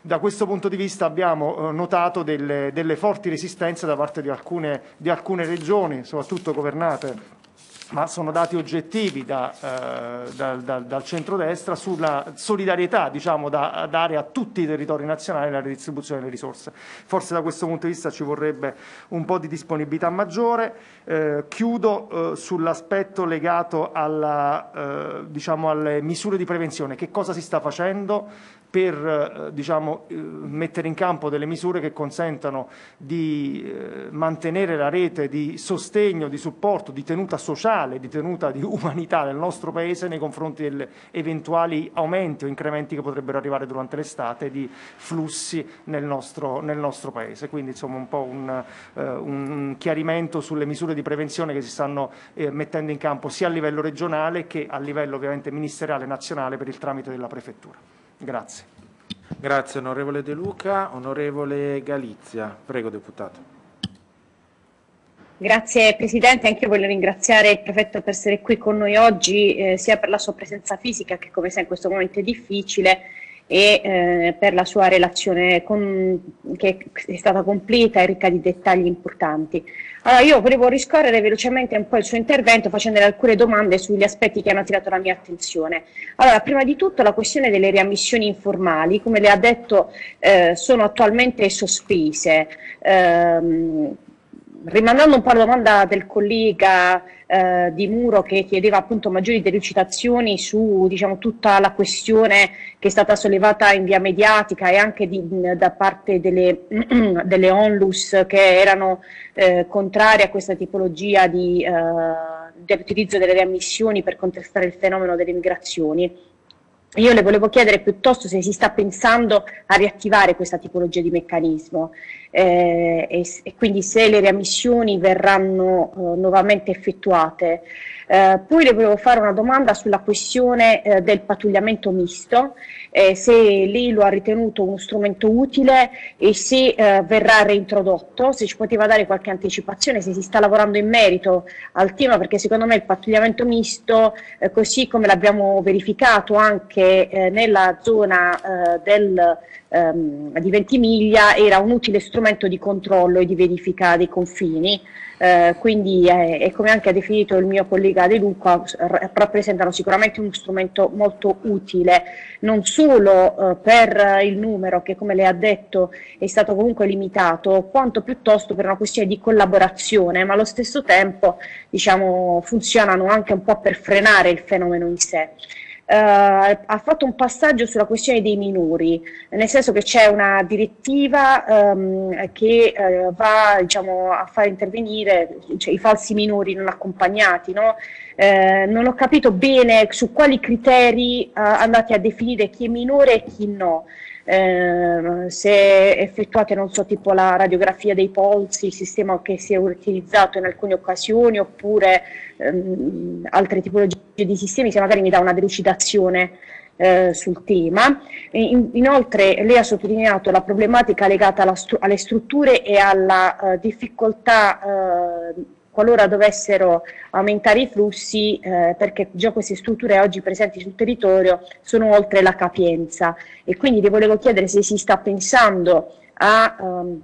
Da questo punto di vista abbiamo eh, notato delle, delle forti resistenze da parte di alcune, di alcune regioni, soprattutto governate ma sono dati oggettivi da, eh, da, da, dal centrodestra sulla solidarietà diciamo, da dare a tutti i territori nazionali la redistribuzione delle risorse. Forse da questo punto di vista ci vorrebbe un po' di disponibilità maggiore. Eh, chiudo eh, sull'aspetto legato alla, eh, diciamo, alle misure di prevenzione. Che cosa si sta facendo? per eh, diciamo, eh, mettere in campo delle misure che consentano di eh, mantenere la rete di sostegno, di supporto, di tenuta sociale, di tenuta di umanità del nostro Paese nei confronti degli eventuali aumenti o incrementi che potrebbero arrivare durante l'estate di flussi nel nostro, nel nostro Paese. Quindi insomma un po' un, un, chiarimento sulle misure di prevenzione che si stanno mettendo in campo sia a livello regionale che a livello ovviamente ministeriale nazionale per il tramite della Prefettura. Grazie. Grazie onorevole De Luca. Onorevole Galizia, prego deputato. Grazie Presidente, anche io voglio ringraziare il Prefetto per essere qui con noi oggi, eh, sia per la sua presenza fisica che come sa in questo momento è difficile, e eh, per la sua relazione con, che è stata completa e ricca di dettagli importanti. Allora io volevo riscorrere velocemente un po' il suo intervento facendole alcune domande sugli aspetti che hanno attirato la mia attenzione. Allora, prima di tutto la questione delle riammissioni informali, come le ha detto, eh, sono attualmente sospese. Ehm, rimandando un po' alla domanda del collega eh, Di Muro che chiedeva appunto maggiori delucidazioni su diciamo, tutta la questione che è stata sollevata in via mediatica e anche di, da parte delle, delle, onlus che erano eh, contrarie a questa tipologia di, eh, dell'utilizzo delle riammissioni per contrastare il fenomeno delle migrazioni. Io le volevo chiedere piuttosto se si sta pensando a riattivare questa tipologia di meccanismo eh, e, e, quindi se le riammissioni verranno eh, nuovamente effettuate. Eh, poi le volevo fare una domanda sulla questione eh, del pattugliamento misto, eh, se lei lo ha ritenuto uno strumento utile e se eh, verrà reintrodotto, se ci poteva dare qualche anticipazione, se si sta lavorando in merito al tema, perché secondo me il pattugliamento misto, così come l'abbiamo verificato anche nella zona del ehm, di Ventimiglia era un utile strumento di controllo e di verifica dei confini, eh, quindi è, è, come anche ha definito il mio collega De Luca, rappresentano sicuramente uno strumento molto utile, non solo eh, per il numero che come lei ha detto è stato comunque limitato, quanto piuttosto per una questione di collaborazione, ma allo stesso tempo diciamo, funzionano anche un po' per frenare il fenomeno in sé eh, ha fatto un passaggio sulla questione dei minori, nel senso che c'è una direttiva ehm, che eh, va diciamo, a far intervenire cioè, i falsi minori non accompagnati. No? Eh, non ho capito bene su quali criteri eh, andate a definire chi è minore e chi no eh, se effettuate, non so, tipo la radiografia dei polsi, il sistema che si è utilizzato in alcune occasioni, oppure ehm, altre tipologie di sistemi, se magari mi dà una delucidazione eh, sul tema. In, inoltre lei ha sottolineato la problematica legata alla, alle strutture e alla eh, difficoltà eh, qualora dovessero aumentare i flussi, eh, perché già queste strutture oggi presenti sul territorio sono oltre la capienza. E quindi le volevo chiedere se si sta pensando a... Um,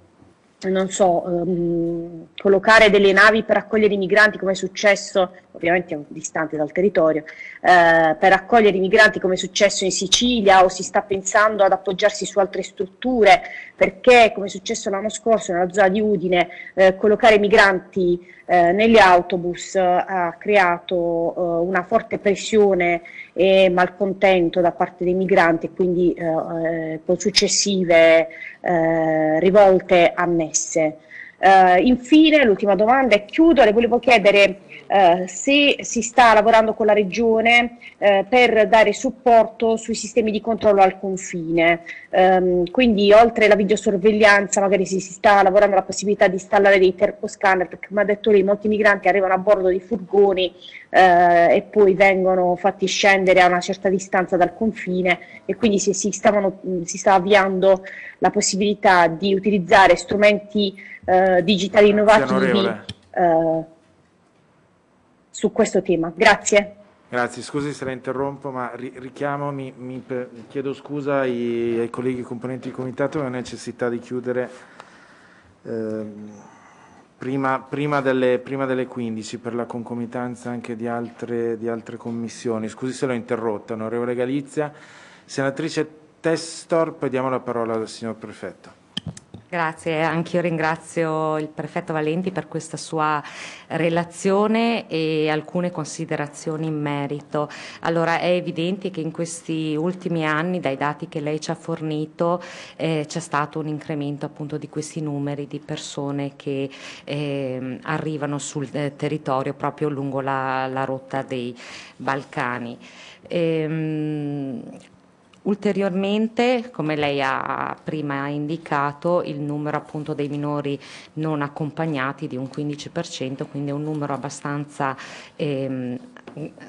non so, um, collocare delle navi per accogliere i migranti come è successo, ovviamente distante dal territorio, eh, per accogliere i migranti come è successo in Sicilia o si sta pensando ad appoggiarsi su altre strutture perché come è successo l'anno scorso nella zona di Udine eh, collocare i migranti eh, negli autobus eh, ha creato eh, una forte pressione e malcontento da parte dei migranti e quindi eh, poi eh, successive eh, rivolte annesse. infine, l'ultima domanda e chiudo, le volevo chiedere eh, se si sta lavorando con la regione eh, per dare supporto sui sistemi di controllo al confine. Ehm, quindi oltre alla videosorveglianza magari si, si sta lavorando la possibilità di installare dei terposcanner, perché come ha detto lei molti migranti arrivano a bordo di furgoni eh, e poi vengono fatti scendere a una certa distanza dal confine e quindi se si, stavano, si sta avviando la possibilità di utilizzare strumenti eh, digitali innovativi. Eh, su questo tema. Grazie. Grazie, scusi se la interrompo, ma richiamo, mi, mi chiedo scusa ai, ai, colleghi componenti del Comitato per la necessità di chiudere eh, prima, prima, delle, prima, delle, 15 per la concomitanza anche di altre, di altre commissioni. Scusi se l'ho interrotta, onorevole Galizia. Senatrice Testor, poi diamo la parola al signor Prefetto. Grazie, eh, anch'io ringrazio il prefetto Valenti per questa sua relazione e alcune considerazioni in merito. Allora, è evidente che in questi ultimi anni, dai dati che lei ci ha fornito, eh, c'è stato un incremento appunto di questi numeri di persone che eh, arrivano sul eh, territorio proprio lungo la, la rotta dei Balcani. Ehm, Ulteriormente, come lei ha prima indicato, il numero appunto dei minori non accompagnati di un 15%, quindi un numero abbastanza ehm,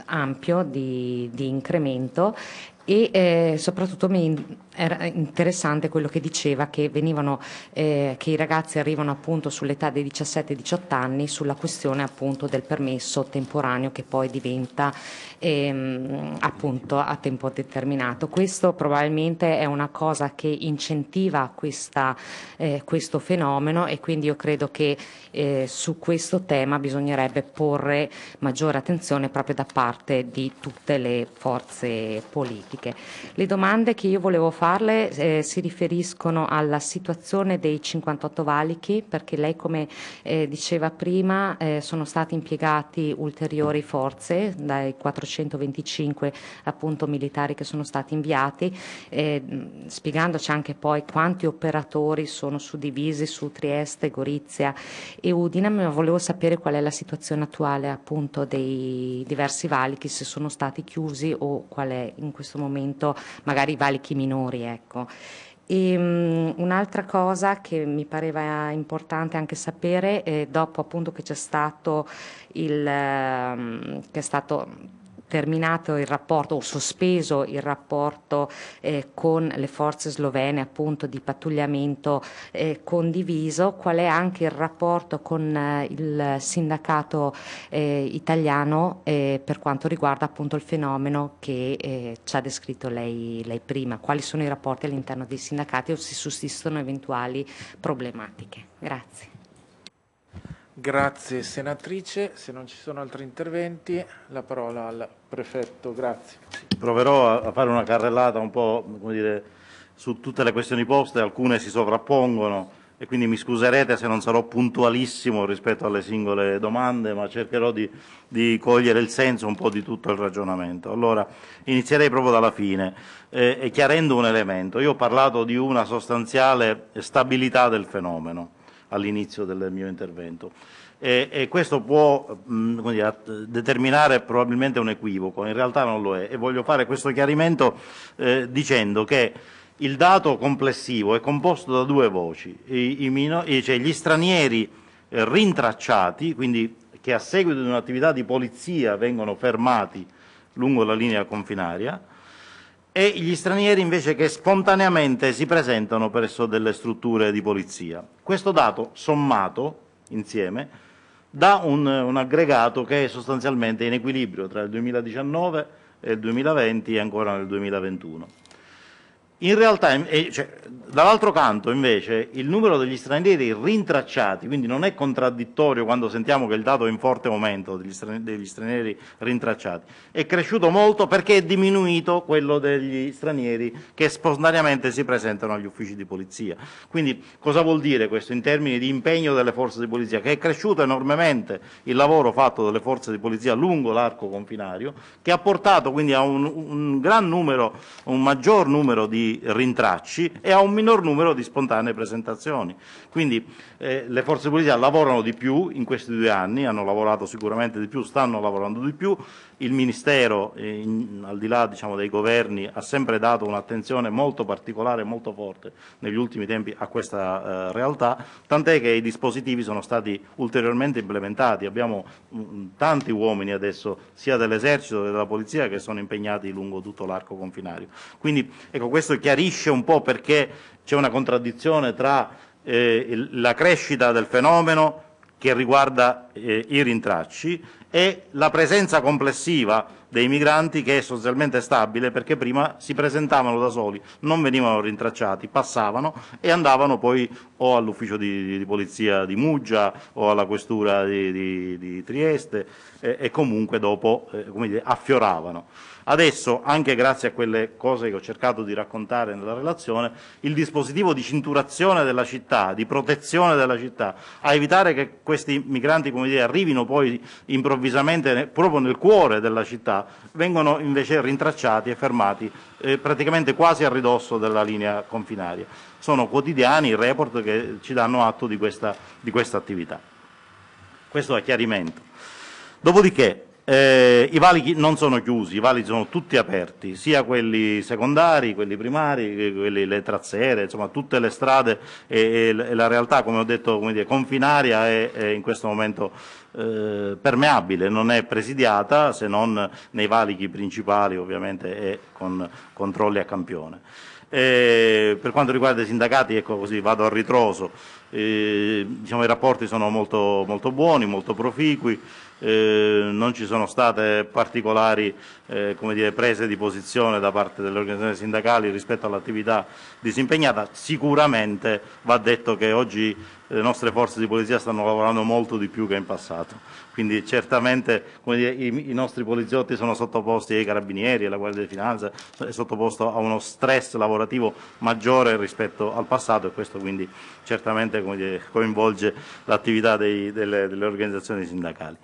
ampio di, di incremento e eh, soprattutto mi era interessante quello che diceva che, venivano, eh, che i ragazzi arrivano appunto sull'età dei 17-18 anni sulla questione appunto del permesso temporaneo che poi diventa ehm, appunto a tempo determinato. Questo probabilmente è una cosa che incentiva questa, eh, questo fenomeno e quindi io credo che eh, su questo tema bisognerebbe porre maggiore attenzione proprio da parte di tutte le forze politiche. Le domande che io volevo fare farle eh, si riferiscono alla situazione dei 58 valichi perché lei come eh, diceva prima eh, sono stati impiegati ulteriori forze dai 425 appunto militari che sono stati inviati eh, spiegandoci anche poi quanti operatori sono suddivisi su Trieste, Gorizia e Udine ma volevo sapere qual è la situazione attuale appunto dei diversi valichi se sono stati chiusi o qual è in questo momento magari i valichi minori lavori. Ecco. E, um, un'altra cosa che mi pareva importante anche sapere, eh, dopo appunto che c'è stato il, um, che è stato terminato il rapporto o sospeso il rapporto eh, con le forze slovene appunto di pattugliamento eh, condiviso, qual è anche il rapporto con eh, il sindacato eh, italiano eh, per quanto riguarda appunto il fenomeno che eh, ci ha descritto lei, lei prima, quali sono i rapporti all'interno dei sindacati o se sussistono eventuali problematiche. Grazie. Grazie senatrice, se non ci sono altri interventi la parola al prefetto, grazie. Proverò a fare una carrellata un po' dire, su tutte le questioni poste, alcune si sovrappongono e quindi mi scuserete se non sarò puntualissimo rispetto alle singole domande, ma cercherò di, di cogliere il senso un po' di tutto il ragionamento. Allora, inizierei proprio dalla fine, eh, chiarendo un elemento. Io ho parlato di una sostanziale stabilità del fenomeno all'inizio del mio intervento. E, e questo può mh, mm, dire, determinare probabilmente un equivoco, in realtà non lo è e voglio fare questo chiarimento eh, dicendo che il dato complessivo è composto da due voci, I, i cioè gli stranieri eh, rintracciati, quindi che a seguito di un'attività di polizia vengono fermati lungo la linea confinaria, e gli stranieri invece che spontaneamente si presentano presso delle strutture di polizia. Questo dato sommato insieme dà un, un aggregato che è sostanzialmente in equilibrio tra il 2019 e il 2020 e ancora nel 2021. In realtà, eh, cioè, dall'altro canto invece, il numero degli stranieri rintracciati, quindi non è contraddittorio quando sentiamo che il dato è in forte aumento degli stranieri, degli stranieri rintracciati, è cresciuto molto perché è diminuito quello degli stranieri che spontaneamente si presentano agli uffici di polizia. Quindi cosa vuol dire questo in termini di impegno delle forze di polizia? Che è cresciuto enormemente il lavoro fatto dalle forze di polizia lungo l'arco confinario, che ha portato quindi a un, un gran numero, un maggior numero di di rintracci e a un minor numero di spontanee presentazioni. Quindi eh, le forze di polizia lavorano di più in questi due anni, hanno lavorato sicuramente di più, stanno lavorando di più, il Ministero, eh, in, al di là diciamo, dei governi, ha sempre dato un'attenzione molto particolare e molto forte negli ultimi tempi a questa eh, realtà, tant'è che i dispositivi sono stati ulteriormente implementati. Abbiamo mh, mm, mm, tanti uomini adesso, sia dell'esercito che della polizia, che sono impegnati lungo tutto l'arco confinario. Quindi ecco, questo chiarisce un po' perché c'è una contraddizione tra eh, la crescita del fenomeno che riguarda eh, i rintracci e la presenza complessiva dei migranti che è sostanzialmente stabile perché prima si presentavano da soli, non venivano rintracciati, passavano e andavano poi o all'ufficio di, di polizia di Muggia o alla questura di, di, di Trieste eh, e comunque dopo eh, dire, affioravano. Adesso, anche grazie a quelle cose che ho cercato di raccontare nella relazione, il dispositivo di cinturazione della città, di protezione della città, a evitare che questi migranti dire, arrivino poi improvvisamente proprio nel cuore della città, vengono invece rintracciati e fermati eh, praticamente quasi a ridosso della linea confinaria. Sono quotidiani i report che ci danno atto di questa, di questa attività. Questo è chiarimento. Dopodiché eh, i valichi non sono chiusi, i valichi sono tutti aperti, sia quelli secondari, quelli primari, eh, quelli, le trazzere, insomma tutte le strade e, e la realtà, come ho detto, come dire, confinaria è, è, in questo momento eh, permeabile, non è presidiata se non nei valichi principali ovviamente e con controlli a campione. E per quanto riguarda i sindacati, ecco così, vado al ritroso, eh, diciamo, i rapporti sono molto, molto buoni, molto proficui eh, non ci sono state particolari eh, dire, prese di posizione da parte delle organizzazioni sindacali rispetto all'attività disimpegnata. Sicuramente va detto che oggi eh, le nostre forze di polizia stanno lavorando molto di più che in passato quindi certamente come dire, i, i, nostri poliziotti sono sottoposti ai carabinieri, alla Guardia di Finanza, è sottoposto a uno stress lavorativo maggiore rispetto al passato e questo quindi certamente dire, coinvolge l'attività delle, delle, organizzazioni sindacali.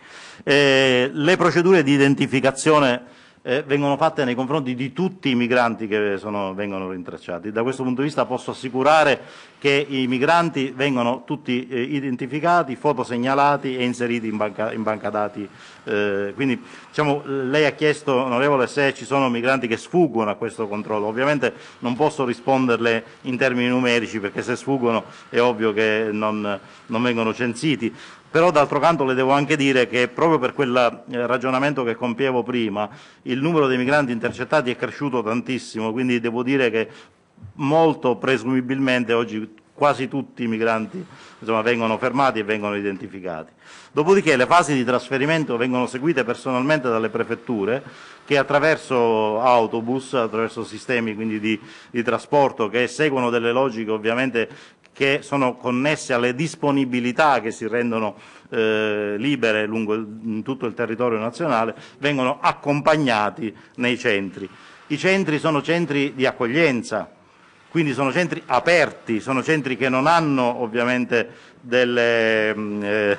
Eh, le procedure di identificazione eh, vengono fatte nei confronti di tutti i migranti che sono, vengono rintracciati. Da questo punto di vista posso assicurare che i migranti vengono tutti eh, identificati, fotosegnalati e inseriti in banca, in banca dati. Eh, quindi diciamo, lei ha chiesto, onorevole, se ci sono migranti che sfuggono a questo controllo. Ovviamente non posso risponderle in termini numerici perché se sfuggono è ovvio che non, non vengono censiti. Però d'altro canto le devo anche dire che proprio per quel eh, ragionamento che compievo prima, il numero dei migranti intercettati è cresciuto tantissimo, quindi devo dire che molto presumibilmente oggi quasi tutti i migranti insomma, vengono fermati e vengono identificati. Dopodiché le fasi di trasferimento vengono seguite personalmente dalle prefetture che attraverso autobus, attraverso sistemi quindi di, di trasporto che seguono delle logiche ovviamente che sono connesse alle disponibilità che si rendono eh, libere lungo il, tutto il territorio nazionale, vengono accompagnati nei centri. I centri sono centri di accoglienza, quindi sono centri aperti, sono centri che non hanno ovviamente delle, mm, eh,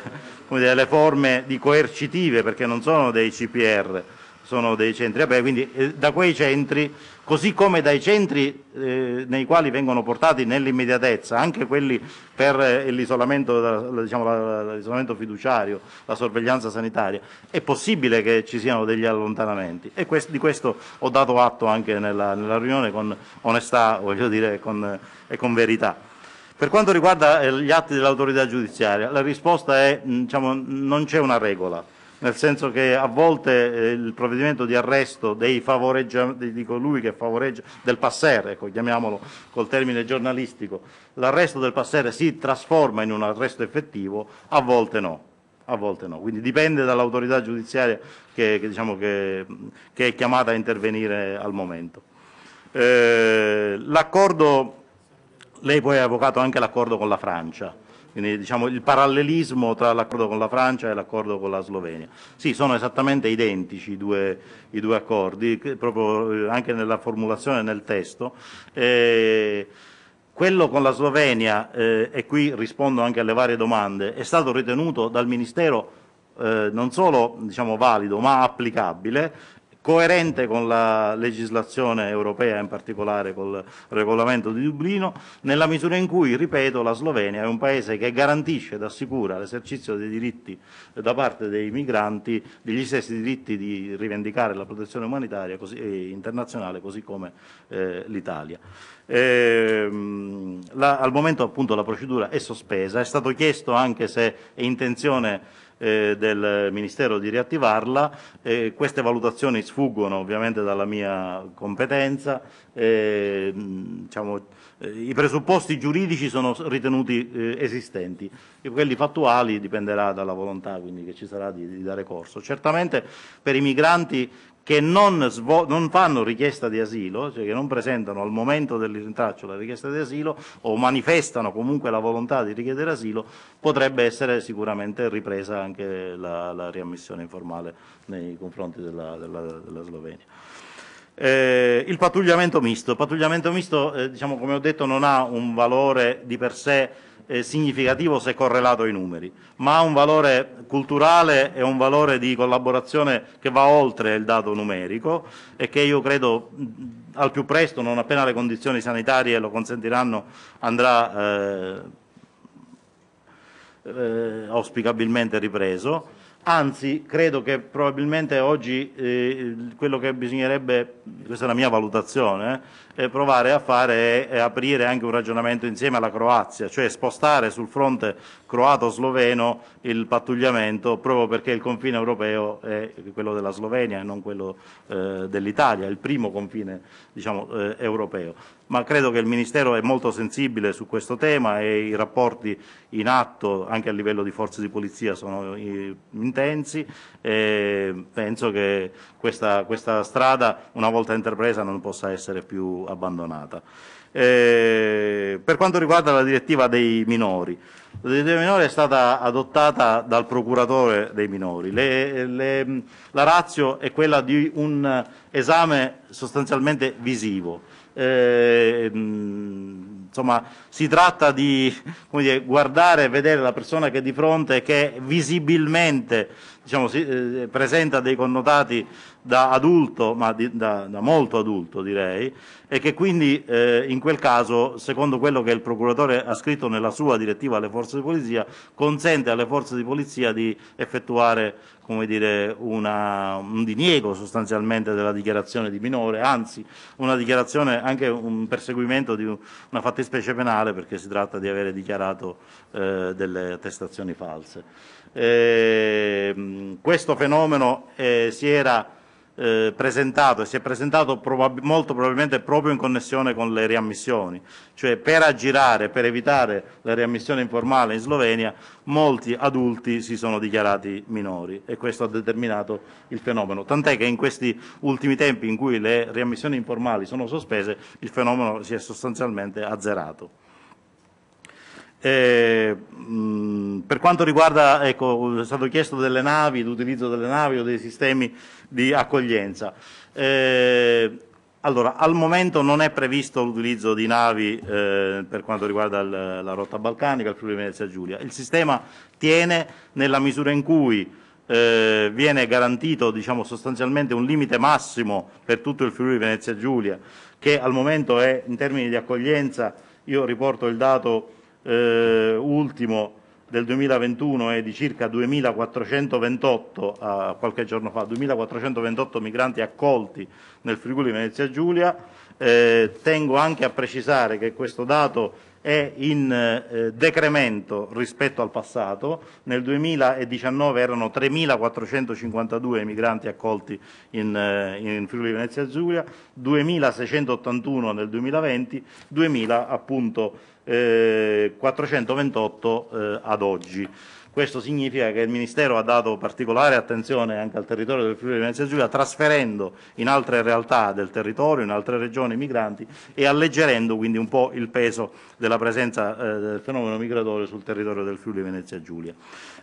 delle forme di coercitive perché non sono dei CPR sono dei centri aperti, quindi eh, da quei centri, così come dai centri eh, nei quali vengono portati nell'immediatezza, anche quelli per eh, l'isolamento, diciamo, fiduciario, la sorveglianza sanitaria, è possibile che ci siano degli allontanamenti e questo, di questo ho dato atto anche nella, nella riunione con onestà dire, con, e con verità. Per quanto riguarda eh, gli atti dell'autorità giudiziaria, la risposta è diciamo, non c'è una regola nel senso che a volte eh, il provvedimento di arresto di colui che favoreggia, del passere, ecco, chiamiamolo col termine giornalistico, l'arresto del passere si trasforma in un arresto effettivo, a volte no. A volte no, quindi dipende dall'autorità giudiziaria che, che, diciamo che, che, è chiamata a intervenire al momento. Eh, lei poi ha evocato anche l'accordo con la Francia. Quindi diciamo il parallelismo tra l'accordo con la Francia e l'accordo con la Slovenia. Sì, sono esattamente identici i due, i due accordi, proprio eh, anche nella formulazione e nel testo. Eh, quello con la Slovenia, eh, e qui rispondo anche alle varie domande, è stato ritenuto dal Ministero eh, non solo diciamo, valido ma applicabile coerente con la legislazione europea, in particolare col regolamento di Dublino, nella misura in cui, ripeto, la Slovenia è un paese che garantisce ed assicura l'esercizio dei diritti da parte dei migranti, degli stessi diritti di rivendicare la protezione umanitaria così, eh, internazionale, così come eh, l'Italia. Ehm, al momento appunto la procedura è sospesa, è stato chiesto anche se è intenzione eh, del Ministero di riattivarla. Eh, queste valutazioni sfuggono ovviamente dalla mia competenza. Eh, diciamo, eh, I presupposti giuridici sono ritenuti eh, esistenti, e quelli fattuali dipenderà dalla volontà quindi, che ci sarà di, di dare corso. Certamente per i migranti che non, non, fanno richiesta di asilo, cioè che non presentano al momento dell'intraccio la richiesta di asilo o manifestano comunque la volontà di richiedere asilo, potrebbe essere sicuramente ripresa anche la, la riammissione informale nei confronti della, della, della Slovenia. Eh, il pattugliamento misto. pattugliamento misto, eh, diciamo, come ho detto, non ha un valore di per sé eh, significativo se correlato ai numeri, ma ha un valore culturale e un valore di collaborazione che va oltre il dato numerico e che io credo al più presto, non appena le condizioni sanitarie lo consentiranno, andrà eh, eh, auspicabilmente ripreso Anzi, credo che probabilmente oggi eh, quello che bisognerebbe, questa è la mia valutazione, eh, provare a fare è, è, aprire anche un ragionamento insieme alla Croazia, cioè spostare sul fronte croato-sloveno il pattugliamento proprio perché il confine europeo è quello della Slovenia e non quello eh, dell'Italia, il primo confine diciamo, eh, europeo ma credo che il Ministero è molto sensibile su questo tema e i rapporti in atto anche a livello di forze di polizia sono eh, intensi e penso che questa, questa strada una volta intrapresa non possa essere più abbandonata. Eh, per quanto riguarda la direttiva dei minori, la direttiva dei minori è stata adottata dal procuratore dei minori. Le, le, la razio è quella di un esame sostanzialmente visivo eh, mm, insomma, si tratta di dire, guardare e vedere la persona che è di fronte che visibilmente diciamo, si, eh, presenta dei connotati da adulto, ma di, da, da, molto adulto direi, e che quindi eh, in quel caso, secondo quello che il procuratore ha scritto nella sua direttiva alle forze di polizia, consente alle forze di polizia di effettuare dire, una, un diniego sostanzialmente della dichiarazione di minore, anzi una dichiarazione, anche un perseguimento di una fattispecie penale perché si tratta di avere dichiarato eh, delle attestazioni false. Eh, questo fenomeno eh, si era eh, presentato, si è presentato probab molto probabilmente proprio in connessione con le riammissioni, cioè per aggirare, per evitare la riammissione informale in Slovenia, molti adulti si sono dichiarati minori e questo ha determinato il fenomeno, tant'è che in questi ultimi tempi in cui le riammissioni informali sono sospese il fenomeno si è sostanzialmente azzerato. Eh, mh, mm, per quanto riguarda, ecco, è stato chiesto delle navi, l'utilizzo delle navi o dei sistemi di accoglienza. Eh, allora, al momento non è previsto l'utilizzo di navi eh, per quanto riguarda il, la rotta balcanica, il Friuli Venezia Giulia. Il sistema tiene nella misura in cui eh, viene garantito diciamo, sostanzialmente un limite massimo per tutto il Friuli Venezia Giulia, che al momento è in termini di accoglienza, io riporto il dato eh, ultimo del 2021 è di circa 2.428, eh, qualche giorno fa, 2.428 migranti accolti nel Friuli Venezia Giulia. Eh, tengo anche a precisare che questo dato è in eh, decremento rispetto al passato, nel 2019 erano 3.452 migranti accolti in, eh, in Friuli Venezia Giulia, 2.681 nel 2020, 2.000 appunto 428 eh, eh, ad oggi. Questo significa che il Ministero ha dato particolare attenzione anche al territorio del Friuli Venezia Giulia, trasferendo in altre realtà del territorio, in altre regioni i migranti e alleggerendo quindi un po' il peso della presenza eh, del fenomeno migratorio sul territorio del Friuli Venezia Giulia.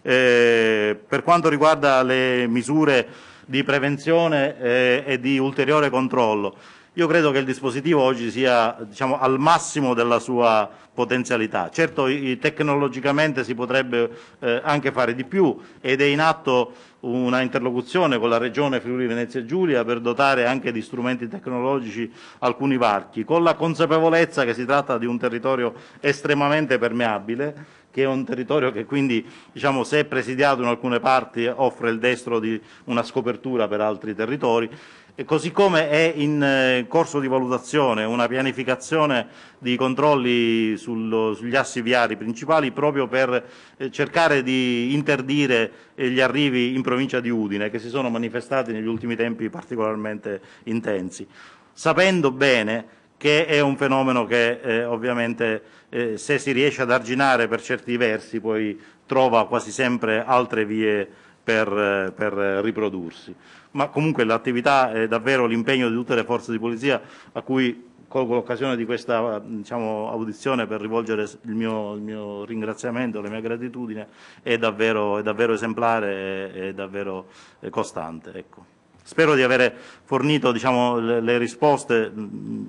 Eh, per quanto riguarda le misure di prevenzione eh, e di ulteriore controllo, io credo che il dispositivo oggi sia diciamo, al massimo della sua potenzialità. Certo tecnologicamente si potrebbe eh, anche fare di più ed è in atto una interlocuzione con la Regione Friuli Venezia Giulia per dotare anche di strumenti tecnologici alcuni varchi, con la consapevolezza che si tratta di un territorio estremamente permeabile, che è un territorio che quindi, diciamo, se presidiato in alcune parti offre il destro di una scopertura per altri territori e così come è in eh, corso di valutazione una pianificazione di controlli sul, sugli assi viari principali proprio per eh, cercare di interdire eh, gli arrivi in provincia di Udine che si sono manifestati negli ultimi tempi particolarmente intensi, sapendo bene che è un fenomeno che eh, ovviamente eh, se si riesce ad arginare per certi versi poi trova quasi sempre altre vie per, per riprodursi ma comunque l'attività e davvero l'impegno di tutte le forze di polizia a cui colgo l'occasione di questa diciamo, audizione per rivolgere il mio, il mio, ringraziamento, la mia gratitudine, è davvero, è davvero esemplare e davvero eh, costante. Ecco. Spero di avere fornito diciamo, le, le, risposte,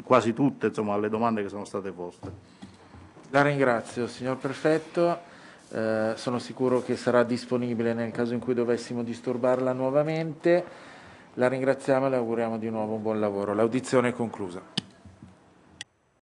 quasi tutte, insomma, alle domande che sono state poste. La ringrazio, signor Prefetto. Eh, sono sicuro che sarà disponibile nel caso in cui dovessimo disturbarla nuovamente. La ringraziamo e le auguriamo di nuovo un buon lavoro. L'audizione è conclusa.